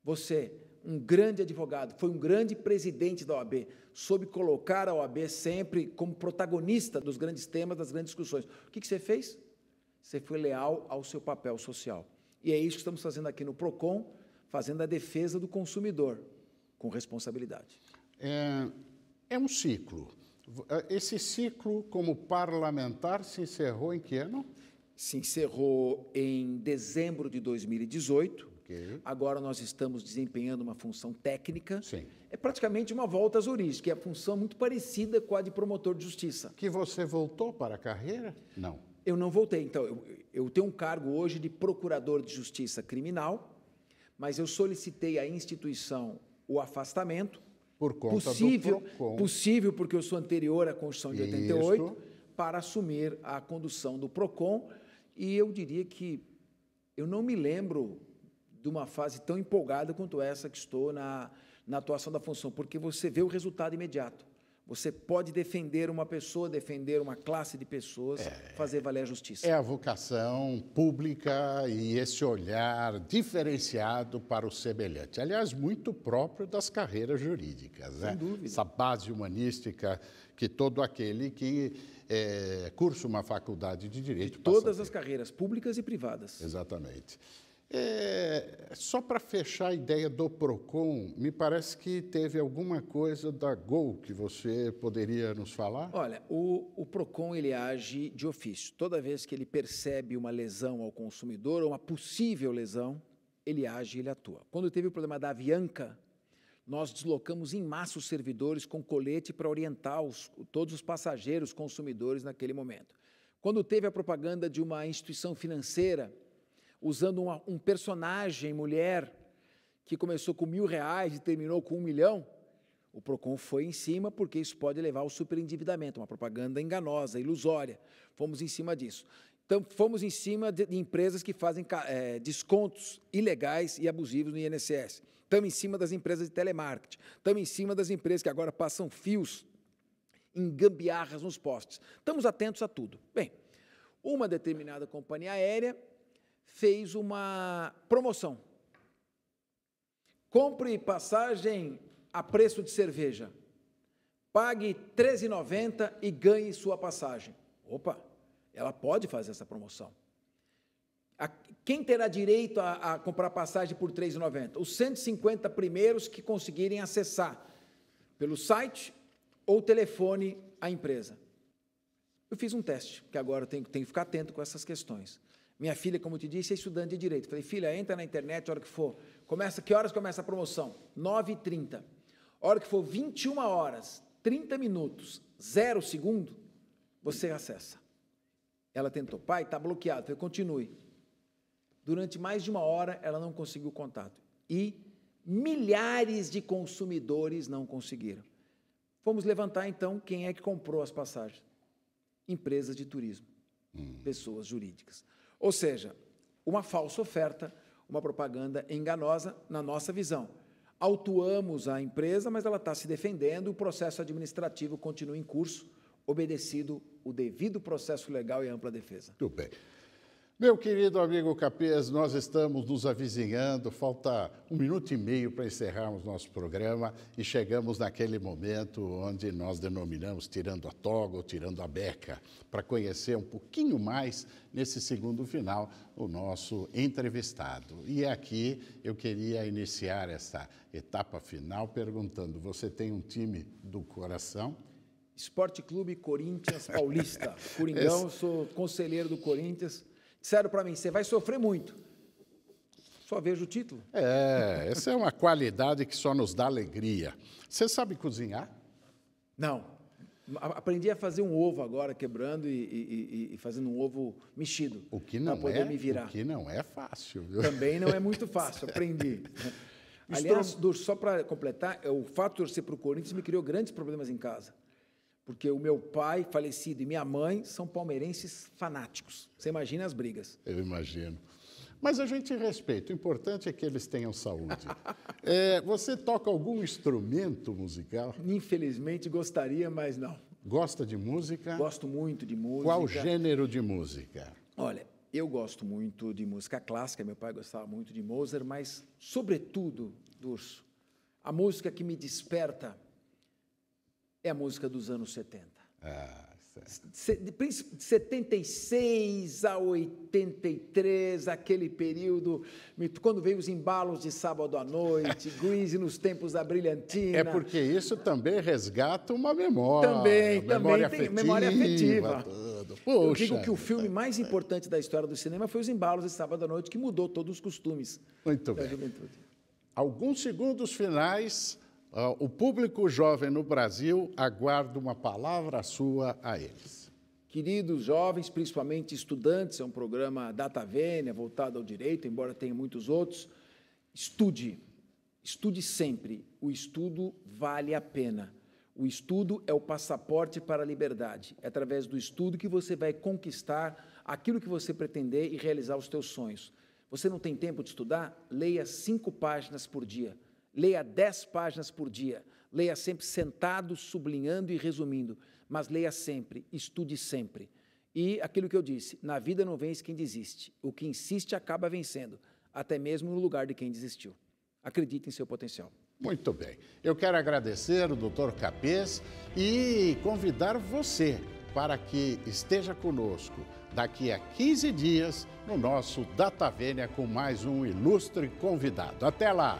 Você, um grande advogado, foi um grande presidente da OAB, soube colocar a OAB sempre como protagonista dos grandes temas, das grandes discussões. O que, que você fez? Você foi leal ao seu papel social. E é isso que estamos fazendo aqui no Procon, fazendo a defesa do consumidor com responsabilidade. É, é um ciclo. Ah, esse ciclo, como parlamentar, se encerrou em que ano? Se encerrou em dezembro de 2018. Okay. Agora nós estamos desempenhando uma função técnica. Sim. É praticamente uma volta às origens, que é a função muito parecida com a de promotor de justiça. Que você voltou para a carreira? Não eu não voltei. Então, eu, eu tenho um cargo hoje de procurador de justiça criminal, mas eu solicitei à instituição o afastamento. Por conta possível, do PROCON. Possível, porque eu sou anterior à Constituição de 88, para assumir a condução do PROCON. E eu diria que eu não me lembro de uma fase tão empolgada quanto essa que estou na, na atuação da função, porque você vê o resultado imediato. Você pode defender uma pessoa, defender uma classe de pessoas, é, fazer valer a justiça. É a vocação pública e esse olhar diferenciado para o semelhante. Aliás, muito próprio das carreiras jurídicas. Sem né? dúvida. Essa base humanística que todo aquele que é, cursa uma faculdade de direito. De todas as carreiras, públicas e privadas. Exatamente. É, só para fechar a ideia do PROCON, me parece que teve alguma coisa da Gol que você poderia nos falar? Olha, o, o PROCON ele age de ofício. Toda vez que ele percebe uma lesão ao consumidor, ou uma possível lesão, ele age e ele atua. Quando teve o problema da Avianca, nós deslocamos em massa os servidores com colete para orientar os, todos os passageiros consumidores naquele momento. Quando teve a propaganda de uma instituição financeira, usando uma, um personagem mulher que começou com mil reais e terminou com um milhão, o PROCON foi em cima, porque isso pode levar ao superendividamento, uma propaganda enganosa, ilusória. Fomos em cima disso. Então, fomos em cima de, de empresas que fazem é, descontos ilegais e abusivos no INSS. Estamos em cima das empresas de telemarketing. Estamos em cima das empresas que agora passam fios em gambiarras nos postes. Estamos atentos a tudo. Bem, uma determinada companhia aérea fez uma promoção. Compre passagem a preço de cerveja. Pague R$ 13,90 e ganhe sua passagem. Opa, ela pode fazer essa promoção. A, quem terá direito a, a comprar passagem por R$ 3,90? Os 150 primeiros que conseguirem acessar pelo site ou telefone a empresa. Eu fiz um teste, que agora tenho, tenho que ficar atento com essas questões. Minha filha, como eu te disse, é estudante de direito. Falei, filha, entra na internet a hora que for. Começa, que horas começa a promoção? 9h30. Hora que for 21 horas, 30 minutos, 0 segundo, você acessa. Ela tentou, pai, está bloqueado. falei, continue. Durante mais de uma hora, ela não conseguiu contato. E milhares de consumidores não conseguiram. Fomos levantar então quem é que comprou as passagens: empresas de turismo, hum. pessoas jurídicas. Ou seja, uma falsa oferta, uma propaganda enganosa na nossa visão. Autuamos a empresa, mas ela está se defendendo, o processo administrativo continua em curso, obedecido o devido processo legal e ampla defesa. Tudo bem. Meu querido amigo Capês, nós estamos nos avizinhando, falta um minuto e meio para encerrarmos nosso programa e chegamos naquele momento onde nós denominamos tirando a toga ou tirando a beca, para conhecer um pouquinho mais, nesse segundo final, o nosso entrevistado. E aqui eu queria iniciar essa etapa final perguntando: você tem um time do coração? Esporte Clube Corinthians Paulista. Coringão, Esse... sou conselheiro do Corinthians disseram para mim: você vai sofrer muito. Só vejo o título. É, essa é uma qualidade que só nos dá alegria. Você sabe cozinhar? Não. Aprendi a fazer um ovo agora, quebrando e, e, e fazendo um ovo mexido. O que não poder é, me virar. O que não é fácil. Viu? Também não é muito fácil, aprendi. Aliás, só para completar, é o fato de eu ser para o Corinthians me criou grandes problemas em casa porque o meu pai falecido e minha mãe são palmeirenses fanáticos. Você imagina as brigas? Eu imagino. Mas a gente respeita, o importante é que eles tenham saúde. é, você toca algum instrumento musical? Infelizmente gostaria, mas não. Gosta de música? Gosto muito de música. Qual gênero de música? Olha, eu gosto muito de música clássica, meu pai gostava muito de Mozart, mas, sobretudo, Urso. a música que me desperta é a música dos anos 70. Ah, certo. De 76 a 83, aquele período, quando veio os embalos de sábado à noite, Grease nos tempos da brilhantina. É porque isso também resgata uma memória. Também, memória também afetiva, memória afetiva. Poxa, Eu digo que o filme mais importante da história do cinema foi os embalos de sábado à noite, que mudou todos os costumes Muito da bem. juventude. Alguns segundos finais ah, o público jovem no Brasil aguarda uma palavra sua a eles. Queridos jovens, principalmente estudantes, é um programa Data Vênia, voltado ao direito, embora tenha muitos outros. Estude, estude sempre. O estudo vale a pena. O estudo é o passaporte para a liberdade. É através do estudo que você vai conquistar aquilo que você pretender e realizar os seus sonhos. Você não tem tempo de estudar? Leia cinco páginas por dia Leia 10 páginas por dia. Leia sempre sentado, sublinhando e resumindo. Mas leia sempre, estude sempre. E aquilo que eu disse: na vida não vence quem desiste. O que insiste acaba vencendo, até mesmo no lugar de quem desistiu. Acredite em seu potencial. Muito bem. Eu quero agradecer o Dr. Capês e convidar você para que esteja conosco daqui a 15 dias no nosso Data Vênia com mais um ilustre convidado. Até lá!